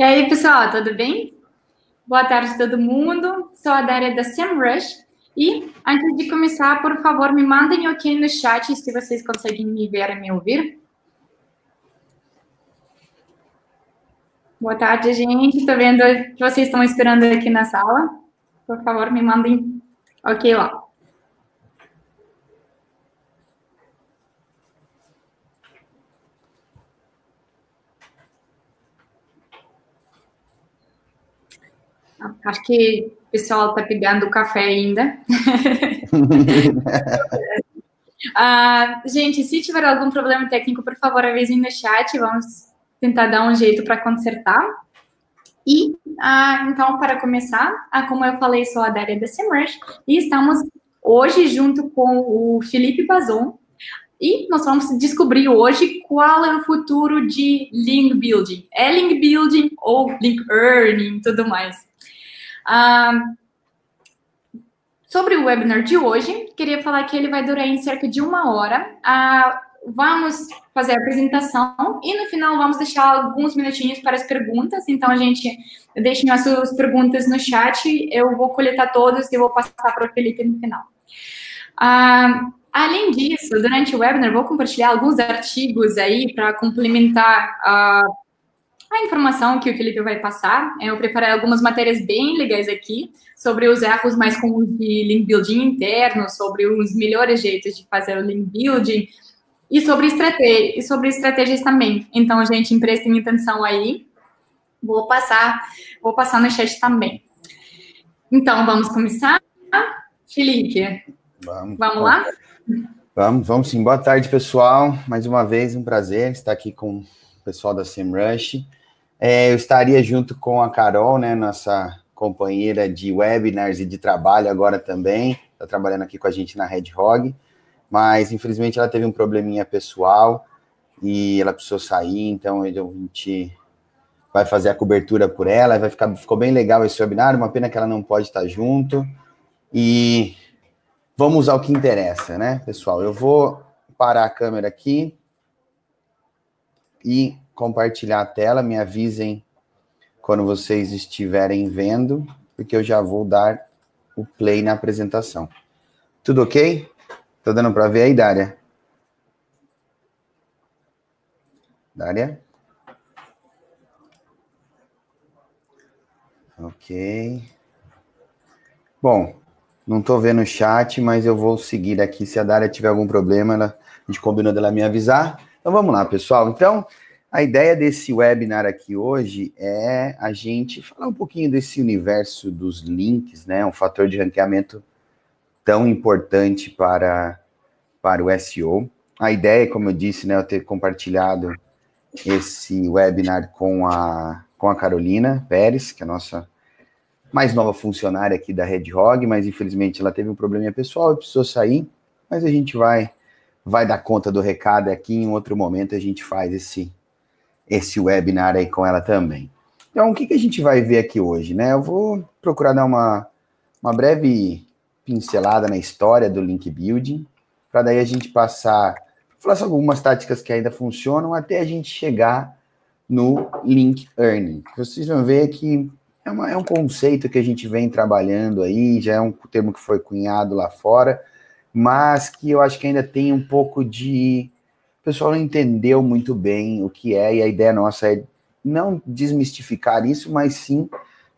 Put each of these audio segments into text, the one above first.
E aí, pessoal, tudo bem? Boa tarde a todo mundo. Sou a Daria da SEMrush. E antes de começar, por favor, me mandem ok no chat se vocês conseguem me ver e me ouvir. Boa tarde, gente. Estou vendo que vocês estão esperando aqui na sala. Por favor, me mandem ok lá. Acho que o pessoal está pegando café ainda. Ah, gente, se tiver algum problema técnico, por favor, avisem no chat. Vamos tentar dar um jeito para consertar. E, ah, então, para começar, ah, como eu falei, sou a Daria da Semerge e estamos hoje junto com o Felipe Bazon. E nós vamos descobrir hoje qual é o futuro de Link Building. É Link Building ou Link Earning tudo mais. Ah, sobre o webinar de hoje, queria falar que ele vai durar em cerca de uma hora. Ah, vamos fazer a apresentação e no final vamos deixar alguns minutinhos para as perguntas. Então, a gente deixa as suas perguntas no chat, eu vou coletar todas e vou passar para o Felipe no final. Ah, além disso, durante o webinar, vou compartilhar alguns artigos aí para complementar a a informação que o Felipe vai passar, é, eu preparei algumas matérias bem legais aqui sobre os erros mais comuns de link building interno, sobre os melhores jeitos de fazer o link building e sobre, estratégia, e sobre estratégias também. Então, gente, prestem atenção aí. Vou passar, vou passar no chat também. Então, vamos começar? Felipe, vamos, vamos lá? Vamos, vamos sim. Boa tarde, pessoal. Mais uma vez, um prazer estar aqui com o pessoal da SEMrush. É, eu estaria junto com a Carol, né, nossa companheira de webinars e de trabalho agora também, está trabalhando aqui com a gente na Red Hog, mas infelizmente ela teve um probleminha pessoal e ela precisou sair, então a gente vai fazer a cobertura por ela, vai ficar, ficou bem legal esse webinar, uma pena que ela não pode estar junto, e vamos ao que interessa, né, pessoal? Eu vou parar a câmera aqui e compartilhar a tela, me avisem quando vocês estiverem vendo, porque eu já vou dar o play na apresentação. Tudo ok? Tá dando para ver aí, Dária? Dária? Ok. Bom, não estou vendo o chat, mas eu vou seguir aqui. Se a Dária tiver algum problema, ela, a gente combinou dela me avisar. Então vamos lá, pessoal. Então, a ideia desse webinar aqui hoje é a gente falar um pouquinho desse universo dos links, né? Um fator de ranqueamento tão importante para, para o SEO. A ideia, é, como eu disse, né, eu ter compartilhado esse webinar com a, com a Carolina Pérez, que é a nossa mais nova funcionária aqui da Red Hog, mas infelizmente ela teve um probleminha pessoal e precisou sair, mas a gente vai vai dar conta do recado aqui em outro momento a gente faz esse esse webinar aí com ela também. Então, o que, que a gente vai ver aqui hoje, né? Eu vou procurar dar uma, uma breve pincelada na história do link building, para daí a gente passar, falar sobre algumas táticas que ainda funcionam até a gente chegar no link earning. Vocês vão ver que é, uma, é um conceito que a gente vem trabalhando aí, já é um termo que foi cunhado lá fora, mas que eu acho que ainda tem um pouco de o pessoal não entendeu muito bem o que é, e a ideia nossa é não desmistificar isso, mas sim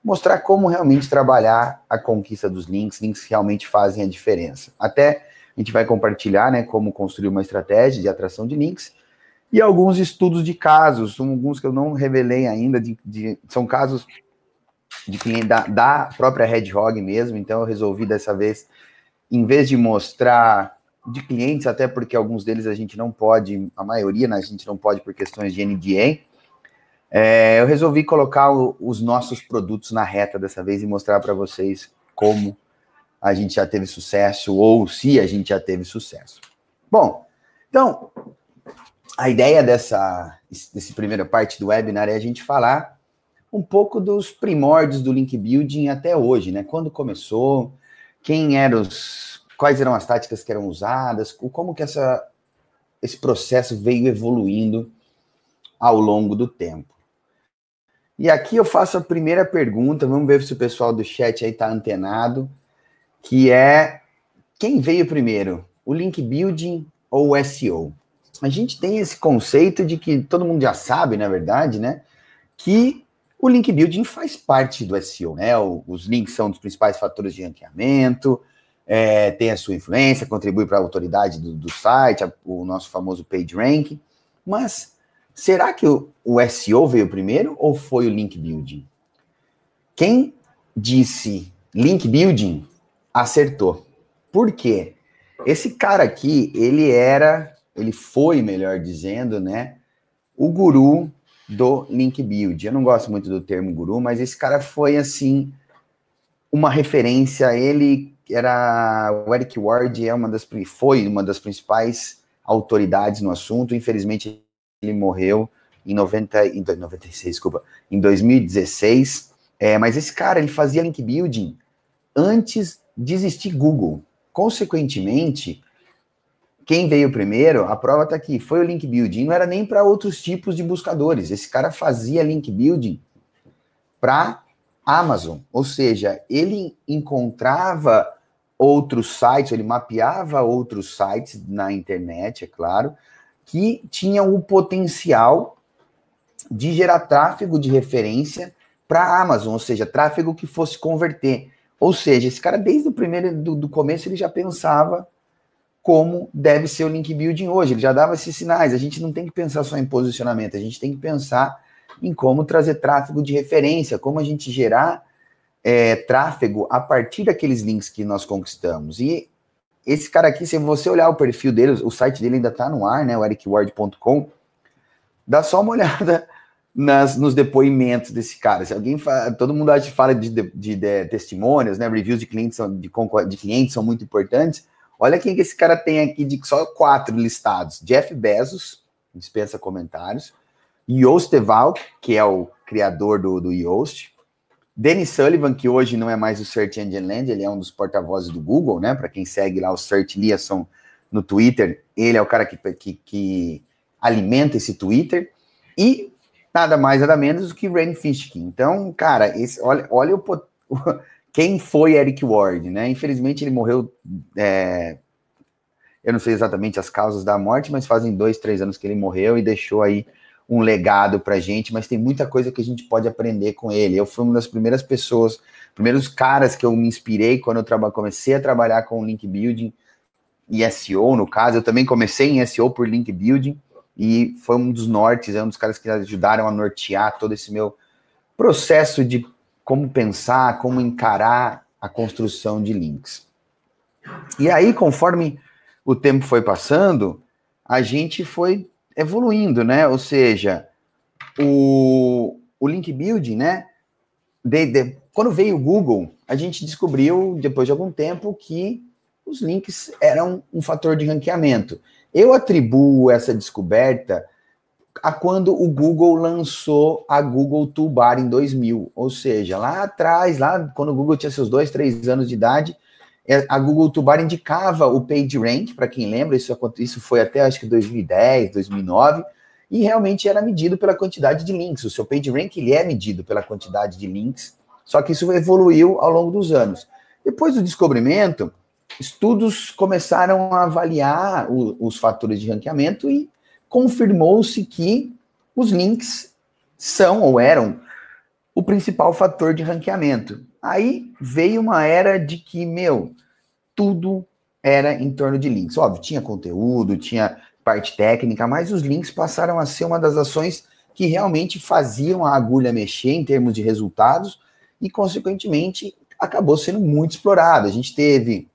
mostrar como realmente trabalhar a conquista dos links, links que realmente fazem a diferença. Até a gente vai compartilhar né, como construir uma estratégia de atração de links e alguns estudos de casos, alguns que eu não revelei ainda, de, de são casos de cliente da, da própria Hedgehog mesmo, então eu resolvi dessa vez, em vez de mostrar de clientes, até porque alguns deles a gente não pode, a maioria né, a gente não pode por questões de NDA. É, eu resolvi colocar o, os nossos produtos na reta dessa vez e mostrar para vocês como a gente já teve sucesso ou se a gente já teve sucesso. Bom, então a ideia dessa, dessa primeira parte do webinar é a gente falar um pouco dos primórdios do link building até hoje, né? Quando começou, quem eram os quais eram as táticas que eram usadas, como que essa, esse processo veio evoluindo ao longo do tempo. E aqui eu faço a primeira pergunta, vamos ver se o pessoal do chat aí está antenado, que é quem veio primeiro, o link building ou o SEO? A gente tem esse conceito de que todo mundo já sabe, na verdade, né? Que o link building faz parte do SEO, né? os links são um dos principais fatores de ranqueamento, é, tem a sua influência, contribui para a autoridade do, do site, a, o nosso famoso PageRank. Mas será que o, o SEO veio primeiro ou foi o link building? Quem disse link building acertou. Por quê? Esse cara aqui, ele era, ele foi, melhor dizendo, né, o guru do link build. Eu não gosto muito do termo guru, mas esse cara foi assim uma referência, ele era o Eric Ward é uma das foi uma das principais autoridades no assunto. Infelizmente ele morreu em 90 em 96, desculpa, em 2016. É, mas esse cara ele fazia link building antes de existir Google. Consequentemente, quem veio primeiro, a prova está aqui, foi o link building. Não era nem para outros tipos de buscadores. Esse cara fazia link building para Amazon, ou seja, ele encontrava outros sites, ele mapeava outros sites na internet, é claro, que tinham o potencial de gerar tráfego de referência para a Amazon, ou seja, tráfego que fosse converter. Ou seja, esse cara, desde o primeiro, do, do começo, ele já pensava como deve ser o link building hoje. Ele já dava esses sinais. A gente não tem que pensar só em posicionamento, a gente tem que pensar em como trazer tráfego de referência, como a gente gerar é, tráfego a partir daqueles links que nós conquistamos. E esse cara aqui, se você olhar o perfil dele, o site dele ainda está no ar, né? O ericward.com. Dá só uma olhada nas, nos depoimentos desse cara. Se alguém fala, todo mundo acha fala de, de, de, de, testemunhos, né? Reviews de clientes são, de, de clientes são muito importantes. Olha quem que esse cara tem aqui de só quatro listados: Jeff Bezos, dispensa comentários, Yoast Eval, que é o criador do, do Yoast, Denis Sullivan, que hoje não é mais o Search Engine Land, ele é um dos porta-vozes do Google, né? Para quem segue lá o Search Liaison no Twitter, ele é o cara que, que, que alimenta esse Twitter. E nada mais, nada menos do que Ren Fishkin. Então, cara, esse, olha, olha o, quem foi Eric Ward, né? Infelizmente ele morreu. É, eu não sei exatamente as causas da morte, mas fazem dois, três anos que ele morreu e deixou aí um legado para gente, mas tem muita coisa que a gente pode aprender com ele. Eu fui uma das primeiras pessoas, primeiros caras que eu me inspirei quando eu comecei a trabalhar com link building e SEO, no caso. Eu também comecei em SEO por link building e foi um dos nortes, é um dos caras que ajudaram a nortear todo esse meu processo de como pensar, como encarar a construção de links. E aí, conforme o tempo foi passando, a gente foi evoluindo, né? Ou seja, o, o link building, né? De, de, quando veio o Google, a gente descobriu, depois de algum tempo, que os links eram um fator de ranqueamento. Eu atribuo essa descoberta a quando o Google lançou a Google Toolbar em 2000, ou seja, lá atrás, lá quando o Google tinha seus dois, três anos de idade, é, a Google Tubar indicava o PageRank, para quem lembra, isso, isso foi até acho que 2010, 2009, e realmente era medido pela quantidade de links. O seu PageRank ele é medido pela quantidade de links, só que isso evoluiu ao longo dos anos. Depois do descobrimento, estudos começaram a avaliar o, os fatores de ranqueamento e confirmou-se que os links são ou eram o principal fator de ranqueamento. Aí veio uma era de que, meu, tudo era em torno de links. Óbvio, tinha conteúdo, tinha parte técnica, mas os links passaram a ser uma das ações que realmente faziam a agulha mexer em termos de resultados e, consequentemente, acabou sendo muito explorado. A gente teve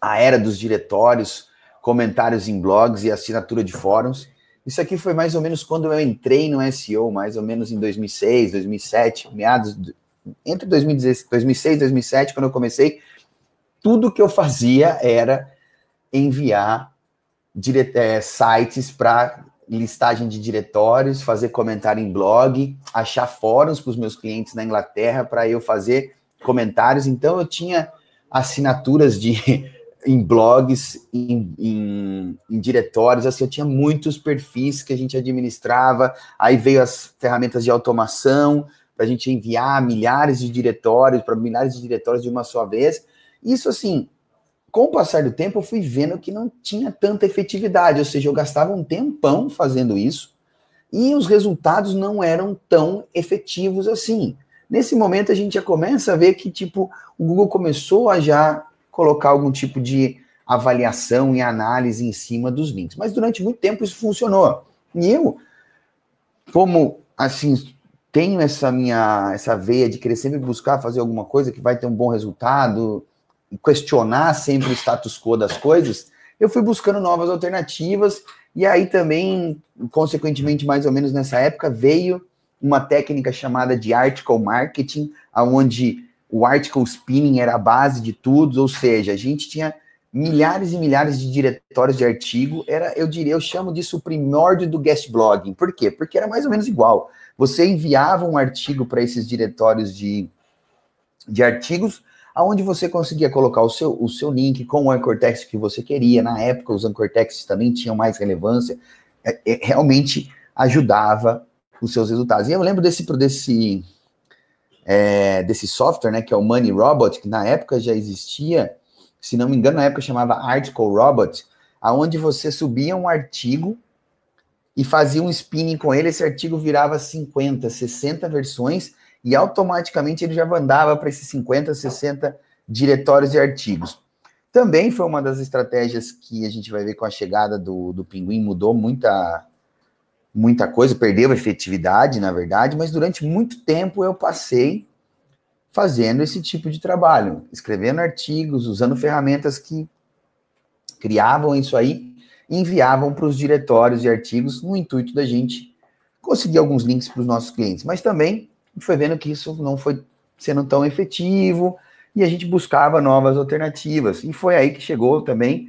a era dos diretórios, comentários em blogs e assinatura de fóruns. Isso aqui foi mais ou menos quando eu entrei no SEO, mais ou menos em 2006, 2007, meados de, entre 2016 e 2007, quando eu comecei, tudo que eu fazia era enviar dire... é, eh, sites para listagem de diretórios, fazer comentário em blog, achar fóruns para os meus clientes na Inglaterra para eu fazer comentários. Então eu tinha assinaturas de em blogs, em, em, em, diretórios, assim, eu tinha muitos perfis que a gente administrava, aí veio as ferramentas de automação, para a gente enviar milhares de diretórios, para milhares de diretórios de uma só vez, isso assim, com o passar do tempo eu fui vendo que não tinha tanta efetividade, ou seja, eu gastava um tempão fazendo isso e os resultados não eram tão efetivos assim. Nesse momento a gente já começa a ver que tipo o Google começou a já colocar algum tipo de avaliação e análise em cima dos links, mas durante muito tempo isso funcionou. E eu como assim tenho essa minha essa veia de querer sempre buscar fazer alguma coisa que vai ter um bom resultado questionar sempre o status quo das coisas, eu fui buscando novas alternativas, e aí também, consequentemente, mais ou menos nessa época, veio uma técnica chamada de article marketing, onde o article spinning era a base de tudo, ou seja, a gente tinha milhares e milhares de diretórios de artigo, era, eu diria, eu chamo disso o primórdio do guest blogging. Por quê? Porque era mais ou menos igual. Você enviava um artigo para esses diretórios de, de artigos, aonde você conseguia colocar o seu, o seu link com o anchor text que você queria. Na época, os anchor texts também tinham mais relevância. É, é, realmente ajudava os seus resultados. E eu lembro desse, desse, é, desse software, né, que é o Money Robot, que na época já existia, se não me engano, na época chamava Article Robot, aonde você subia um artigo e fazia um spinning com ele, esse artigo virava 50, 60 versões, e automaticamente ele já mandava para esses 50, 60 diretórios e artigos. Também foi uma das estratégias que a gente vai ver com a chegada do, do Pinguim, mudou muita, muita coisa, perdeu efetividade, na verdade, mas durante muito tempo eu passei fazendo esse tipo de trabalho, escrevendo artigos, usando ferramentas que criavam isso aí, enviavam para os diretórios e artigos no intuito da gente conseguir alguns links para os nossos clientes, mas também e foi vendo que isso não foi sendo tão efetivo e a gente buscava novas alternativas. E foi aí que chegou também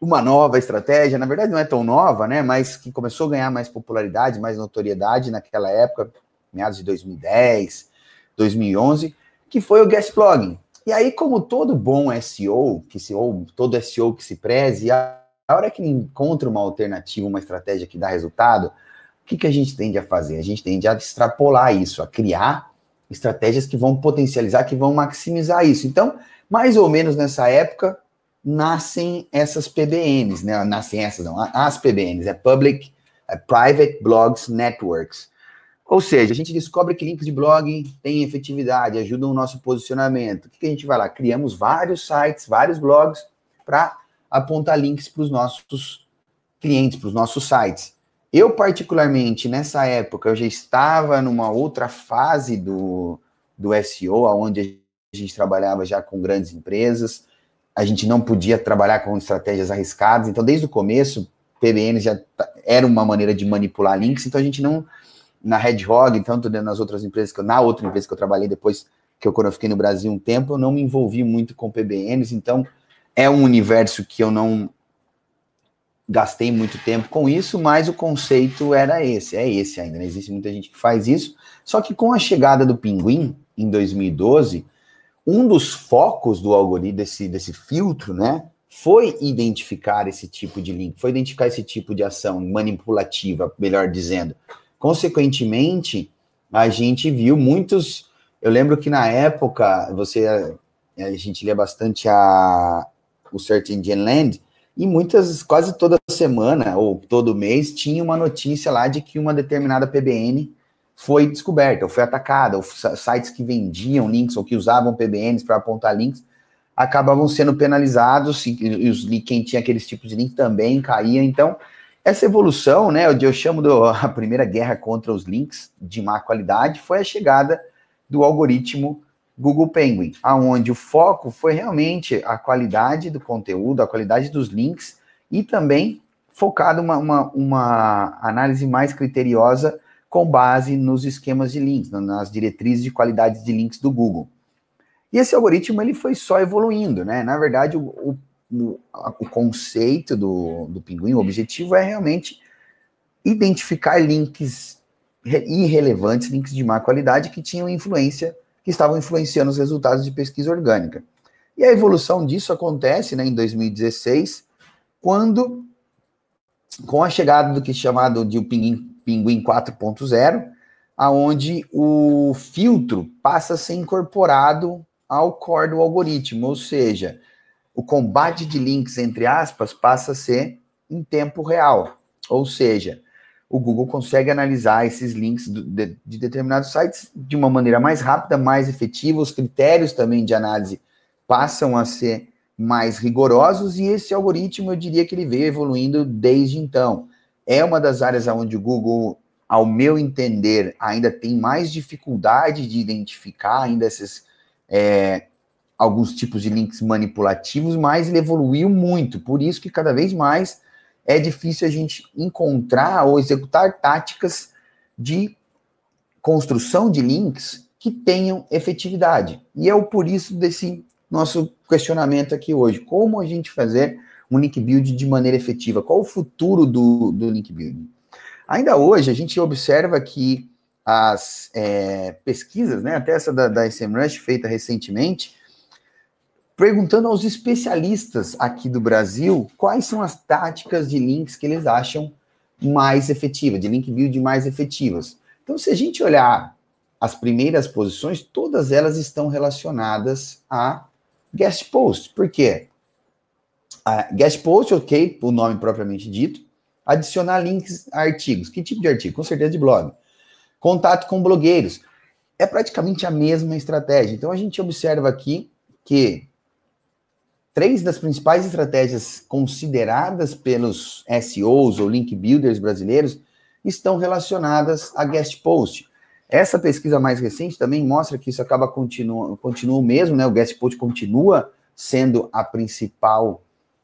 uma nova estratégia, na verdade não é tão nova, né, mas que começou a ganhar mais popularidade, mais notoriedade naquela época, meados de 2010, 2011, que foi o guest blogging. E aí, como todo bom SEO, que se, ou todo SEO que se preze, a hora que ele encontra uma alternativa, uma estratégia que dá resultado, que, que a gente tende a fazer? A gente tende a extrapolar isso, a criar estratégias que vão potencializar, que vão maximizar isso. Então, mais ou menos nessa época, nascem essas PBNs, né? Nascem essas, não, as PBNs, é Public é Private Blogs Networks. Ou seja, a gente descobre que links de blog têm efetividade, ajudam o nosso posicionamento. O que, que a gente vai lá? Criamos vários sites, vários blogs para apontar links para os nossos clientes, para os nossos sites. Eu, particularmente, nessa época, eu já estava numa outra fase do, do SEO, onde a gente trabalhava já com grandes empresas, a gente não podia trabalhar com estratégias arriscadas, então desde o começo, PBN já tá, era uma maneira de manipular links, então a gente não, na Hedgehog, tanto nas outras empresas, que eu, na outra empresa que eu trabalhei depois, que eu, quando eu fiquei no Brasil um tempo, eu não me envolvi muito com PBNs, então é um universo que eu não gastei muito tempo com isso, mas o conceito era esse, é esse ainda. Né? Existe muita gente que faz isso. Só que com a chegada do Pinguim em 2012, um dos focos do algoritmo desse, desse filtro, né, foi identificar esse tipo de link, foi identificar esse tipo de ação manipulativa, melhor dizendo. Consequentemente, a gente viu muitos. Eu lembro que na época você a gente lia bastante a, o Search Engine Land, e muitas, quase toda semana ou todo mês, tinha uma notícia lá de que uma determinada PBN foi descoberta, ou foi atacada, ou sites que vendiam links ou que usavam PBNs para apontar links acabavam sendo penalizados e, e os, e quem tinha aqueles tipos de link também caía. Então, essa evolução, né, eu chamo do, a primeira guerra contra os links de má qualidade, foi a chegada do algoritmo Google Penguin, aonde o foco foi realmente a qualidade do conteúdo, a qualidade dos links e também focado uma, uma, uma análise mais criteriosa com base nos esquemas de links, nas diretrizes de qualidade de links do Google. E esse algoritmo ele foi só evoluindo, né? Na verdade, o, o, o conceito do, do pinguim, o objetivo é realmente identificar links irrelevantes, links de má qualidade que tinham influência que estavam influenciando os resultados de pesquisa orgânica. E a evolução disso acontece né, em 2016, quando, com a chegada do que é chamado de o Pinguim, Pinguim 4.0, aonde o filtro passa a ser incorporado ao core do algoritmo, ou seja, o combate de links entre aspas passa a ser em tempo real, ou seja, o Google consegue analisar esses links de, de determinados sites de uma maneira mais rápida, mais efetiva, os critérios também de análise passam a ser mais rigorosos e esse algoritmo eu diria que ele veio evoluindo desde então. É uma das áreas onde o Google, ao meu entender, ainda tem mais dificuldade de identificar ainda esses é, alguns tipos de links manipulativos, mas ele evoluiu muito. Por isso que cada vez mais é difícil a gente encontrar ou executar táticas de construção de links que tenham efetividade. E é o por isso desse nosso questionamento aqui hoje. Como a gente fazer um link build de maneira efetiva? Qual o futuro do, do link build? Ainda hoje, a gente observa que as é, pesquisas, né, até essa da, da SEMrush feita recentemente, perguntando aos especialistas aqui do Brasil quais são as táticas de links que eles acham mais efetivas, de link build mais efetivas. Então, se a gente olhar as primeiras posições, todas elas estão relacionadas a guest post. Por quê? A guest post, ok, o nome propriamente dito. Adicionar links a artigos. Que tipo de artigo? Com certeza de blog. Contato com blogueiros. É praticamente a mesma estratégia. Então a gente observa aqui que Três das principais estratégias consideradas pelos SEOs ou link builders brasileiros estão relacionadas a guest post. Essa pesquisa mais recente também mostra que isso acaba continuando continua mesmo, né? O guest post continua sendo a principal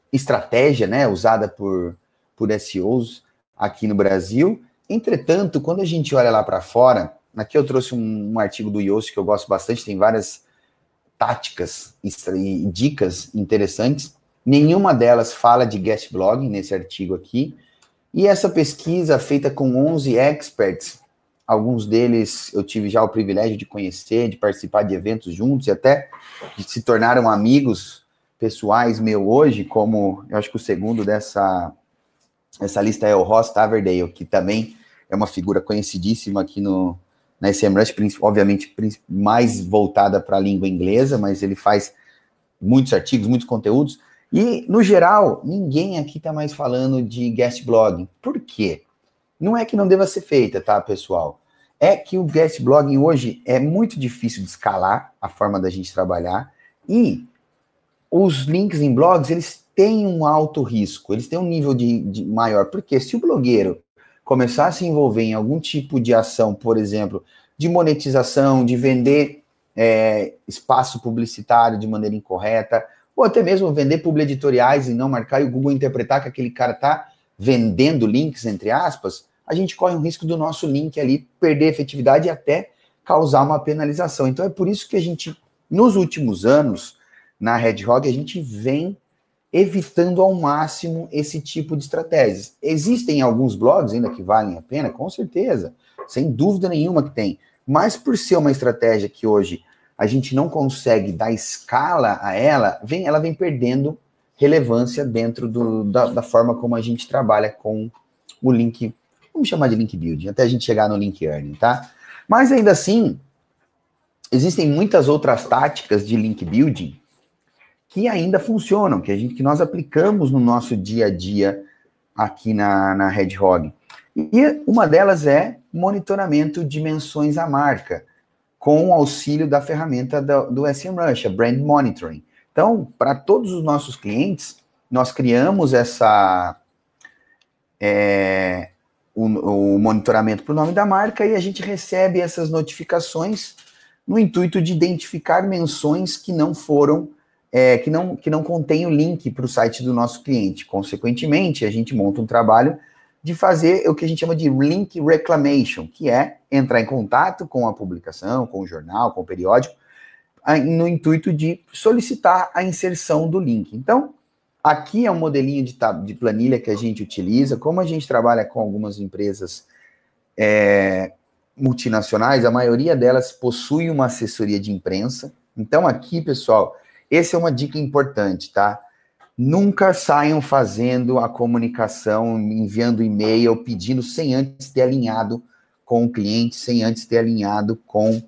estratégia, né, usada por por SEOs aqui no Brasil. Entretanto, quando a gente olha lá para fora, aqui eu trouxe um, um artigo do Yossi que eu gosto bastante, tem várias táticas e dicas interessantes. Nenhuma delas fala de guest blogging nesse artigo aqui. E essa pesquisa feita com 11 experts, alguns deles eu tive já o privilégio de conhecer, de participar de eventos juntos e até se tornaram amigos pessoais meu hoje, como eu acho que o segundo dessa essa lista é o Ross Taverdale, que também é uma figura conhecidíssima aqui no, na SEMrush, obviamente mais voltada para a língua inglesa, mas ele faz muitos artigos, muitos conteúdos. E, no geral, ninguém aqui está mais falando de guest blogging. Por quê? Não é que não deva ser feita, tá, pessoal? É que o guest blogging hoje é muito difícil de escalar a forma da gente trabalhar e os links em blogs, eles têm um alto risco, eles têm um nível de, de maior, porque se o blogueiro começar a se envolver em algum tipo de ação, por exemplo, de monetização, de vender é, espaço publicitário de maneira incorreta, ou até mesmo vender publi editoriais e não marcar e o Google interpretar que aquele cara está vendendo links, entre aspas, a gente corre um risco do nosso link ali perder efetividade e até causar uma penalização. Então é por isso que a gente, nos últimos anos, na Red Hog, a gente vem evitando ao máximo esse tipo de estratégias. Existem alguns blogs ainda que valem a pena, com certeza, sem dúvida nenhuma que tem. Mas por ser uma estratégia que hoje a gente não consegue dar escala a ela, vem, ela vem perdendo relevância dentro do, da, da forma como a gente trabalha com o link, vamos chamar de link building, até a gente chegar no link earning, tá? Mas ainda assim, existem muitas outras táticas de link building que ainda funcionam, que a gente que nós aplicamos no nosso dia a dia aqui na, na Red Hog. E uma delas é monitoramento de menções à marca, com o auxílio da ferramenta do, do a Brand Monitoring. Então, para todos os nossos clientes, nós criamos essa é, o, o monitoramento para o nome da marca e a gente recebe essas notificações no intuito de identificar menções que não foram é, que, não, que não contém o link para o site do nosso cliente. Consequentemente, a gente monta um trabalho de fazer o que a gente chama de link reclamation, que é entrar em contato com a publicação, com o jornal, com o periódico, no intuito de solicitar a inserção do link. Então, aqui é um modelinho de, de planilha que a gente utiliza. Como a gente trabalha com algumas empresas é, multinacionais, a maioria delas possui uma assessoria de imprensa. Então, aqui, pessoal, essa é uma dica importante, tá? Nunca saiam fazendo a comunicação, enviando e-mail, pedindo sem antes ter alinhado com o cliente, sem antes ter alinhado com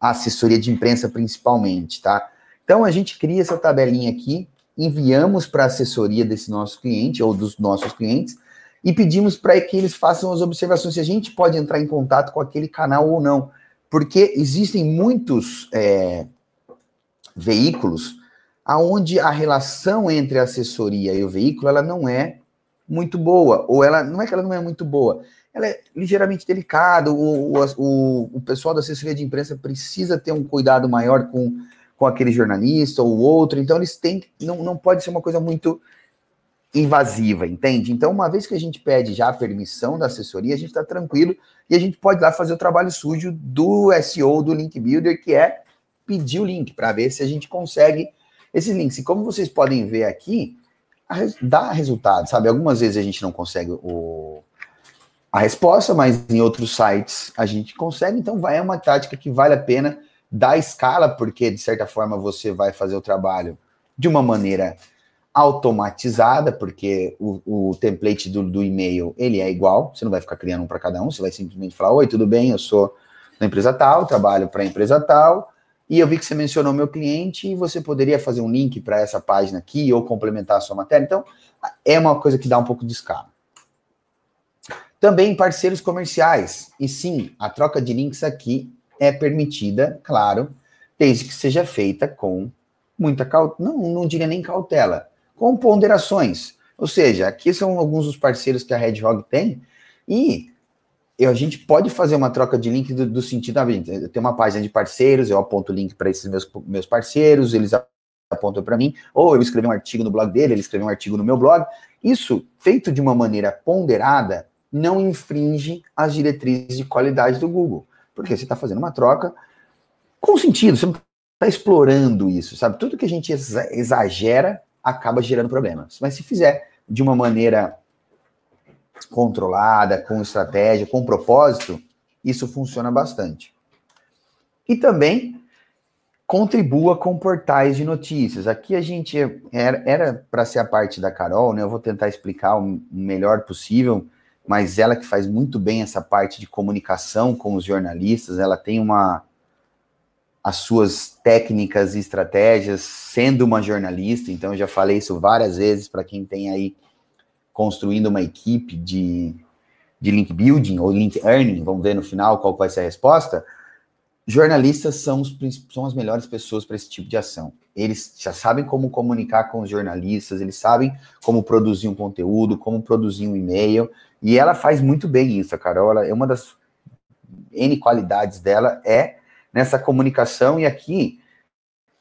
a assessoria de imprensa, principalmente, tá? Então, a gente cria essa tabelinha aqui, enviamos para a assessoria desse nosso cliente ou dos nossos clientes e pedimos para que eles façam as observações se a gente pode entrar em contato com aquele canal ou não. Porque existem muitos é, veículos aonde a relação entre a assessoria e o veículo ela não é muito boa, ou ela não é que ela não é muito boa, ela é ligeiramente delicada, o, o, o pessoal da assessoria de imprensa precisa ter um cuidado maior com, com aquele jornalista ou outro, então eles têm, não, não pode ser uma coisa muito invasiva, entende? Então, uma vez que a gente pede já a permissão da assessoria, a gente está tranquilo e a gente pode lá fazer o trabalho sujo do SEO, do Link Builder, que é pedir o link para ver se a gente consegue esses links, como vocês podem ver aqui, dá resultado, sabe? Algumas vezes a gente não consegue o, a resposta, mas em outros sites a gente consegue. Então, vai é uma tática que vale a pena dar escala, porque de certa forma você vai fazer o trabalho de uma maneira automatizada, porque o, o template do, do, e-mail ele é igual, você não vai ficar criando um para cada um, você vai simplesmente falar: Oi, tudo bem, eu sou da empresa tal, trabalho para a empresa tal, e eu vi que você mencionou meu cliente e você poderia fazer um link para essa página aqui ou complementar a sua matéria. Então, é uma coisa que dá um pouco de escala. Também parceiros comerciais. E sim, a troca de links aqui é permitida, claro, desde que seja feita com muita cautela, não, não diria nem cautela, com ponderações. Ou seja, aqui são alguns dos parceiros que a Red Hog tem e eu, a gente pode fazer uma troca de link do, do sentido, ah, eu tenho uma página de parceiros, eu aponto o link para esses meus, meus parceiros, eles apontam para mim, ou eu escrevi um artigo no blog dele, ele escreveu um artigo no meu blog. Isso, feito de uma maneira ponderada, não infringe as diretrizes de qualidade do Google, porque você está fazendo uma troca com sentido, você não está explorando isso, sabe? Tudo que a gente exagera acaba gerando problemas, mas se fizer de uma maneira controlada, com estratégia, com propósito, isso funciona bastante. E também contribua com portais de notícias. Aqui a gente era para ser a parte da Carol, né? Eu vou tentar explicar o melhor possível, mas ela que faz muito bem essa parte de comunicação com os jornalistas, ela tem uma as suas técnicas e estratégias sendo uma jornalista, então eu já falei isso várias vezes para quem tem aí construindo uma equipe de, de link building ou link earning, vamos ver no final qual vai ser a resposta, jornalistas são, os, são as melhores pessoas para esse tipo de ação. Eles já sabem como comunicar com os jornalistas, eles sabem como produzir um conteúdo, como produzir um e-mail, e ela faz muito bem isso, a Carola. É uma das N qualidades dela é nessa comunicação, e aqui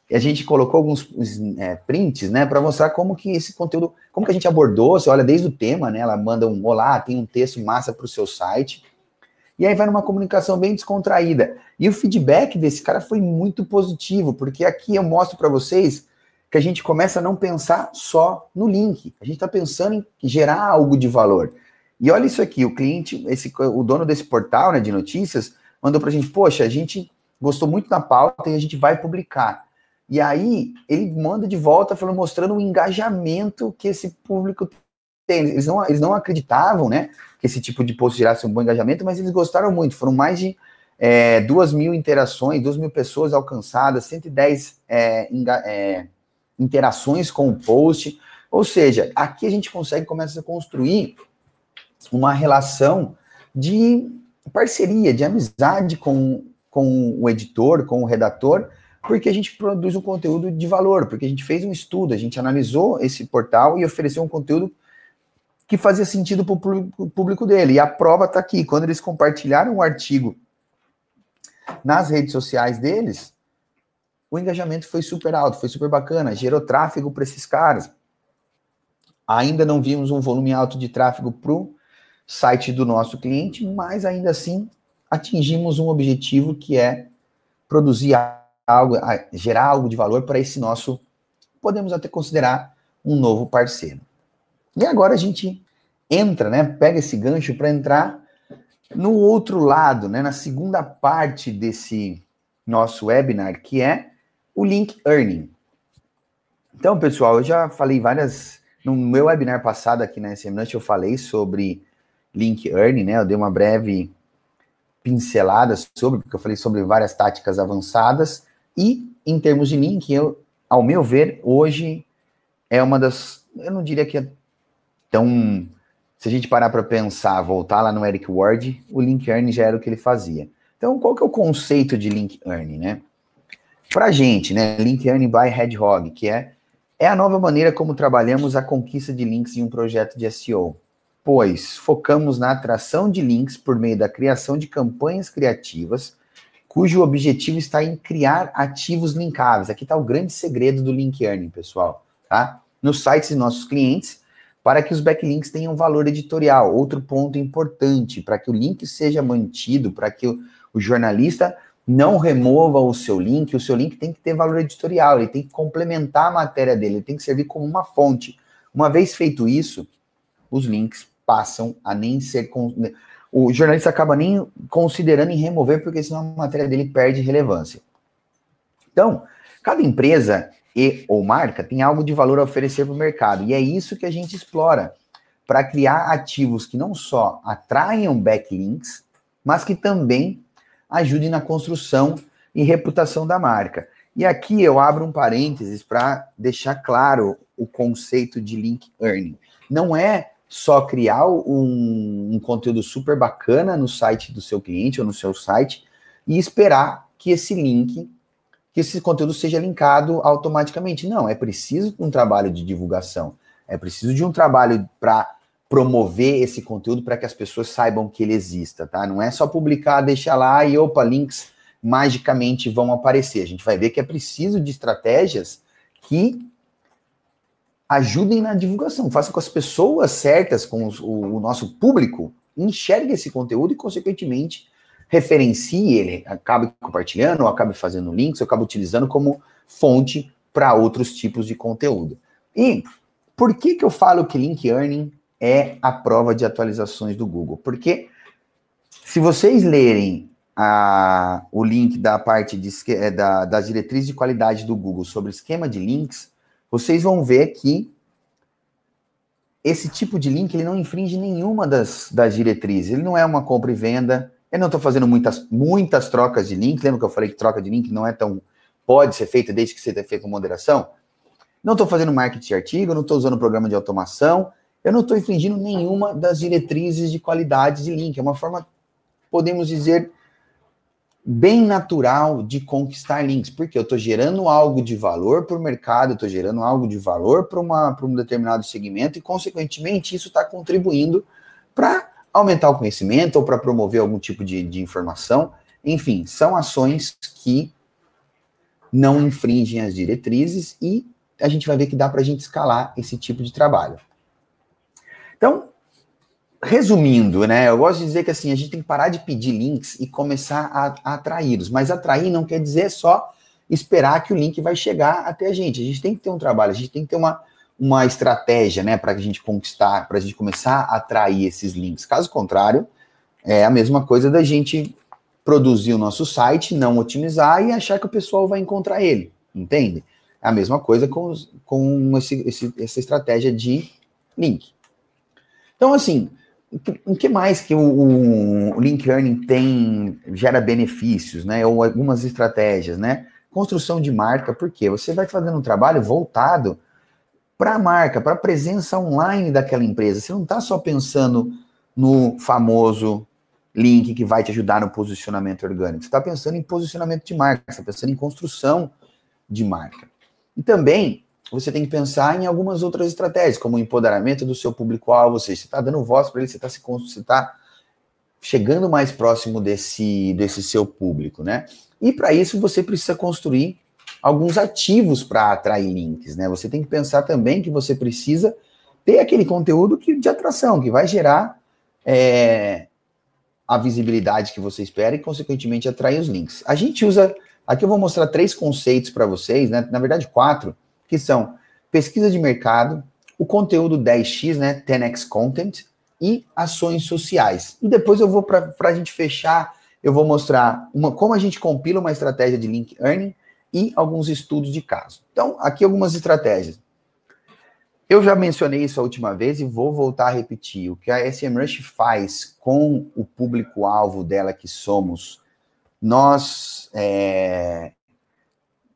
e a gente colocou alguns é, prints, né, para mostrar como que esse conteúdo, como que a gente abordou. Você olha desde o tema, né? Ela manda um olá, tem um texto massa para o seu site. E aí vai numa comunicação bem descontraída. E o feedback desse cara foi muito positivo, porque aqui eu mostro para vocês que a gente começa a não pensar só no link. A gente está pensando em gerar algo de valor. E olha isso aqui, o cliente, esse, o dono desse portal né, de notícias, mandou para a gente, poxa, a gente gostou muito da pauta e a gente vai publicar. E aí ele manda de volta falando, mostrando o engajamento que esse público tem. Eles não, eles não acreditavam, né, que esse tipo de post gerasse um bom engajamento, mas eles gostaram muito. Foram mais de é, mil interações, duas mil pessoas alcançadas, 110 é, é, interações com o post. Ou seja, aqui a gente consegue começa a construir uma relação de parceria, de amizade com, com o editor, com o redator, porque a gente produz um conteúdo de valor, porque a gente fez um estudo, a gente analisou esse portal e ofereceu um conteúdo que fazia sentido para o público dele. E a prova está aqui. Quando eles compartilharam o artigo nas redes sociais deles, o engajamento foi super alto, foi super bacana, gerou tráfego para esses caras. Ainda não vimos um volume alto de tráfego para o site do nosso cliente, mas ainda assim atingimos um objetivo que é produzir algo, gerar algo de valor para esse nosso, podemos até considerar um novo parceiro. E agora a gente entra, né? Pega esse gancho para entrar no outro lado, né? Na segunda parte desse nosso webinar, que é o link earning. Então, pessoal, eu já falei várias no meu webinar passado aqui na SM eu falei sobre link earning, né? Eu dei uma breve pincelada sobre, porque eu falei sobre várias táticas avançadas e, em termos de link, eu, ao meu ver, hoje é uma das. Eu não diria que é tão. Se a gente parar para pensar, voltar lá no Eric Ward, o link earn já era o que ele fazia. Então, qual que é o conceito de link earn, né? Para gente, né? Link earn by Hedgehog, que é, é a nova maneira como trabalhamos a conquista de links em um projeto de SEO. Pois focamos na atração de links por meio da criação de campanhas criativas cujo objetivo está em criar ativos linkáveis. Aqui está o grande segredo do link earning, pessoal, tá? Nos sites de nossos clientes, para que os backlinks tenham valor editorial. Outro ponto importante, para que o link seja mantido, para que o, o jornalista não remova o seu link, o seu link tem que ter valor editorial, ele tem que complementar a matéria dele, ele tem que servir como uma fonte. Uma vez feito isso, os links passam a nem ser o jornalista acaba nem considerando em remover, porque senão a matéria dele perde relevância. Então, cada empresa e ou marca tem algo de valor a oferecer para o mercado, e é isso que a gente explora para criar ativos que não só atraiam backlinks, mas que também ajudem na construção e reputação da marca. E aqui eu abro um parênteses para deixar claro o conceito de link earning. Não é só criar um, um, conteúdo super bacana no site do seu cliente ou no seu site e esperar que esse link, que esse conteúdo seja linkado automaticamente. Não, é preciso um trabalho de divulgação, é preciso de um trabalho para promover esse conteúdo para que as pessoas saibam que ele exista, tá? Não é só publicar, deixar lá e opa, links magicamente vão aparecer. A gente vai ver que é preciso de estratégias que ajudem na divulgação, façam com as pessoas certas, com os, o, o, nosso público, enxergue esse conteúdo e, consequentemente, referencie ele, acabe compartilhando, ou acabe fazendo links, ou acabe utilizando como fonte para outros tipos de conteúdo. E por que, que eu falo que Link Earning é a prova de atualizações do Google? Porque se vocês lerem a, o link da parte de, eh, da, das diretrizes de qualidade do Google sobre esquema de links, vocês vão ver que esse tipo de link ele não infringe nenhuma das, das diretrizes. Ele não é uma compra e venda. Eu não estou fazendo muitas, muitas trocas de link. Lembra que eu falei que troca de link não é tão. pode ser feita desde que seja feita com moderação? Não estou fazendo marketing de artigo, não estou usando programa de automação, eu não estou infringindo nenhuma das diretrizes de qualidade de link. É uma forma, podemos dizer, bem natural de conquistar links, porque eu estou gerando algo de valor para o mercado, estou gerando algo de valor para um determinado segmento e, consequentemente, isso está contribuindo para aumentar o conhecimento ou para promover algum tipo de, de informação. Enfim, são ações que não infringem as diretrizes e a gente vai ver que dá para a gente escalar esse tipo de trabalho. Então, Resumindo, né? Eu gosto de dizer que assim, a gente tem que parar de pedir links e começar a, a atraí-los. Mas atrair não quer dizer só esperar que o link vai chegar até a gente. A gente tem que ter um trabalho, a gente tem que ter uma, uma estratégia, né, para a gente conquistar, para a gente começar a atrair esses links. Caso contrário, é a mesma coisa da gente produzir o nosso site, não otimizar e achar que o pessoal vai encontrar ele, entende? É a mesma coisa com, com esse, esse, essa estratégia de link. Então, assim, o que mais que o, o Link Learning tem, gera benefícios, né? Ou algumas estratégias, né? Construção de marca, porque você vai fazendo um trabalho voltado para a marca, para a presença online daquela empresa. Você não está só pensando no famoso link que vai te ajudar no posicionamento orgânico. Você está pensando em posicionamento de marca, você está pensando em construção de marca. E também você tem que pensar em algumas outras estratégias, como o empoderamento do seu público-alvo, ou seja, você está dando voz para ele, você está se você tá chegando mais próximo desse, desse seu público, né? E para isso você precisa construir alguns ativos para atrair links, né? Você tem que pensar também que você precisa ter aquele conteúdo que, de atração, que vai gerar é, a visibilidade que você espera e, consequentemente, atrair os links. A gente usa. Aqui eu vou mostrar três conceitos para vocês, né? Na verdade, quatro que são pesquisa de mercado, o conteúdo 10x, né, 10x content e ações sociais. E depois eu vou para a gente fechar, eu vou mostrar uma, como a gente compila uma estratégia de link earning e alguns estudos de caso. Então, aqui algumas estratégias. Eu já mencionei isso a última vez e vou voltar a repetir. O que a SMRush faz com o público-alvo dela que somos, nós é,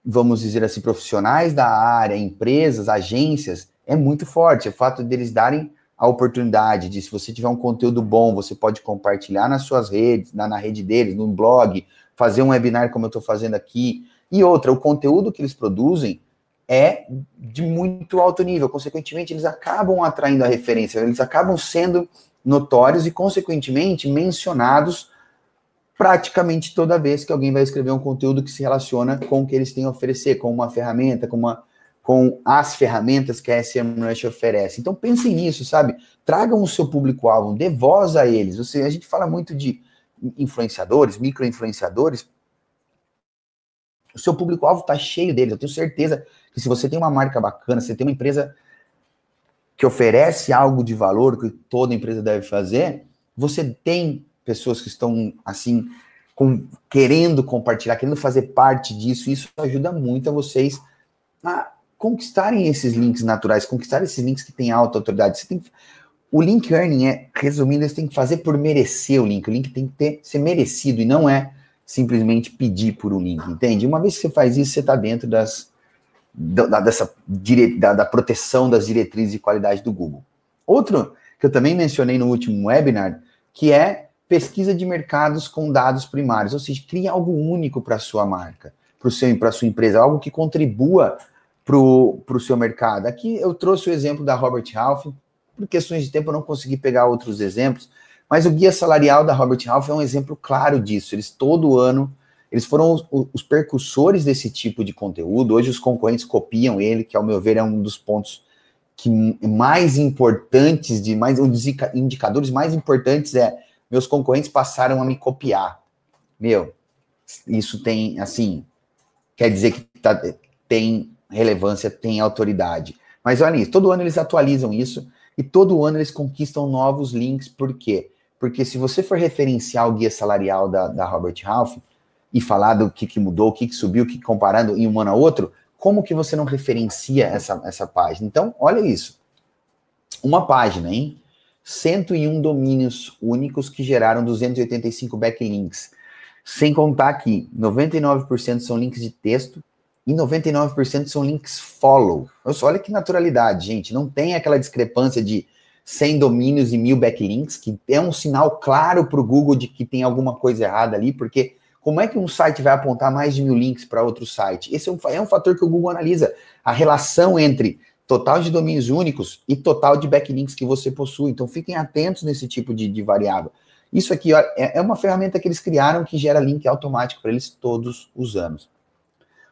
vamos dizer assim, profissionais da área, empresas, agências, é muito forte. O fato deles darem a oportunidade de, se você tiver um conteúdo bom, você pode compartilhar nas suas redes, na, na rede deles, no blog, fazer um webinar como eu estou fazendo aqui. E outra, o conteúdo que eles produzem é de muito alto nível. Consequentemente, eles acabam atraindo a referência, eles acabam sendo notórios e, consequentemente, mencionados praticamente toda vez que alguém vai escrever um conteúdo que se relaciona com o que eles têm a oferecer, com uma ferramenta, com uma com as ferramentas que a SEMrush oferece. Então pensem nisso, sabe? Tragam o seu público-alvo, dê voz a eles. Ou seja, a gente fala muito de influenciadores, micro-influenciadores. O seu público-alvo está cheio deles. Eu tenho certeza que se você tem uma marca bacana, se você tem uma empresa que oferece algo de valor, que toda empresa deve fazer, você tem pessoas que estão assim com, querendo compartilhar, querendo fazer parte disso, isso ajuda muito a vocês a conquistarem esses links naturais, conquistar esses links que têm alta autoridade. Você tem que, o link earning é, resumindo, você tem que fazer por merecer o link. O link tem que ter, ser merecido e não é simplesmente pedir por um link, entende? Uma vez que você faz isso, você está dentro das, da, dessa dire, da, da proteção das diretrizes de qualidade do Google. Outro que eu também mencionei no último webinar, que é pesquisa de mercados com dados primários, ou seja, cria algo único para a sua marca, para a sua empresa, algo que contribua para o seu mercado. Aqui eu trouxe o exemplo da Robert Half, por questões de tempo eu não consegui pegar outros exemplos, mas o guia salarial da Robert Half é um exemplo claro disso. Eles todo ano, eles foram os, os desse tipo de conteúdo. Hoje os concorrentes copiam ele, que ao meu ver é um dos pontos que mais importantes de mais um dos indicadores mais importantes é meus concorrentes passaram a me copiar. Meu, isso tem, assim, quer dizer que tá, tem relevância, tem autoridade. Mas olha isso, todo ano eles atualizam isso e todo ano eles conquistam novos links, por quê? Porque se você for referenciar o guia salarial da, da Robert Half e falar do que, que mudou, o que, que subiu, o que comparando em um ano a outro, como que você não referencia essa, essa página? Então, olha isso. Uma página, hein? 101 domínios únicos que geraram 285 backlinks. Sem contar que 99% são links de texto e 99% são links follow. Nossa, olha que naturalidade, gente. Não tem aquela discrepância de 100 domínios e 1.000 backlinks, que é um sinal claro para o Google de que tem alguma coisa errada ali, porque como é que um site vai apontar mais de mil links para outro site? Esse é um, é um fator que o Google analisa. A relação entre total de domínios únicos e total de backlinks que você possui. Então fiquem atentos nesse tipo de, de variável. Isso aqui ó, é, é uma ferramenta que eles criaram que gera link automático para eles todos os anos.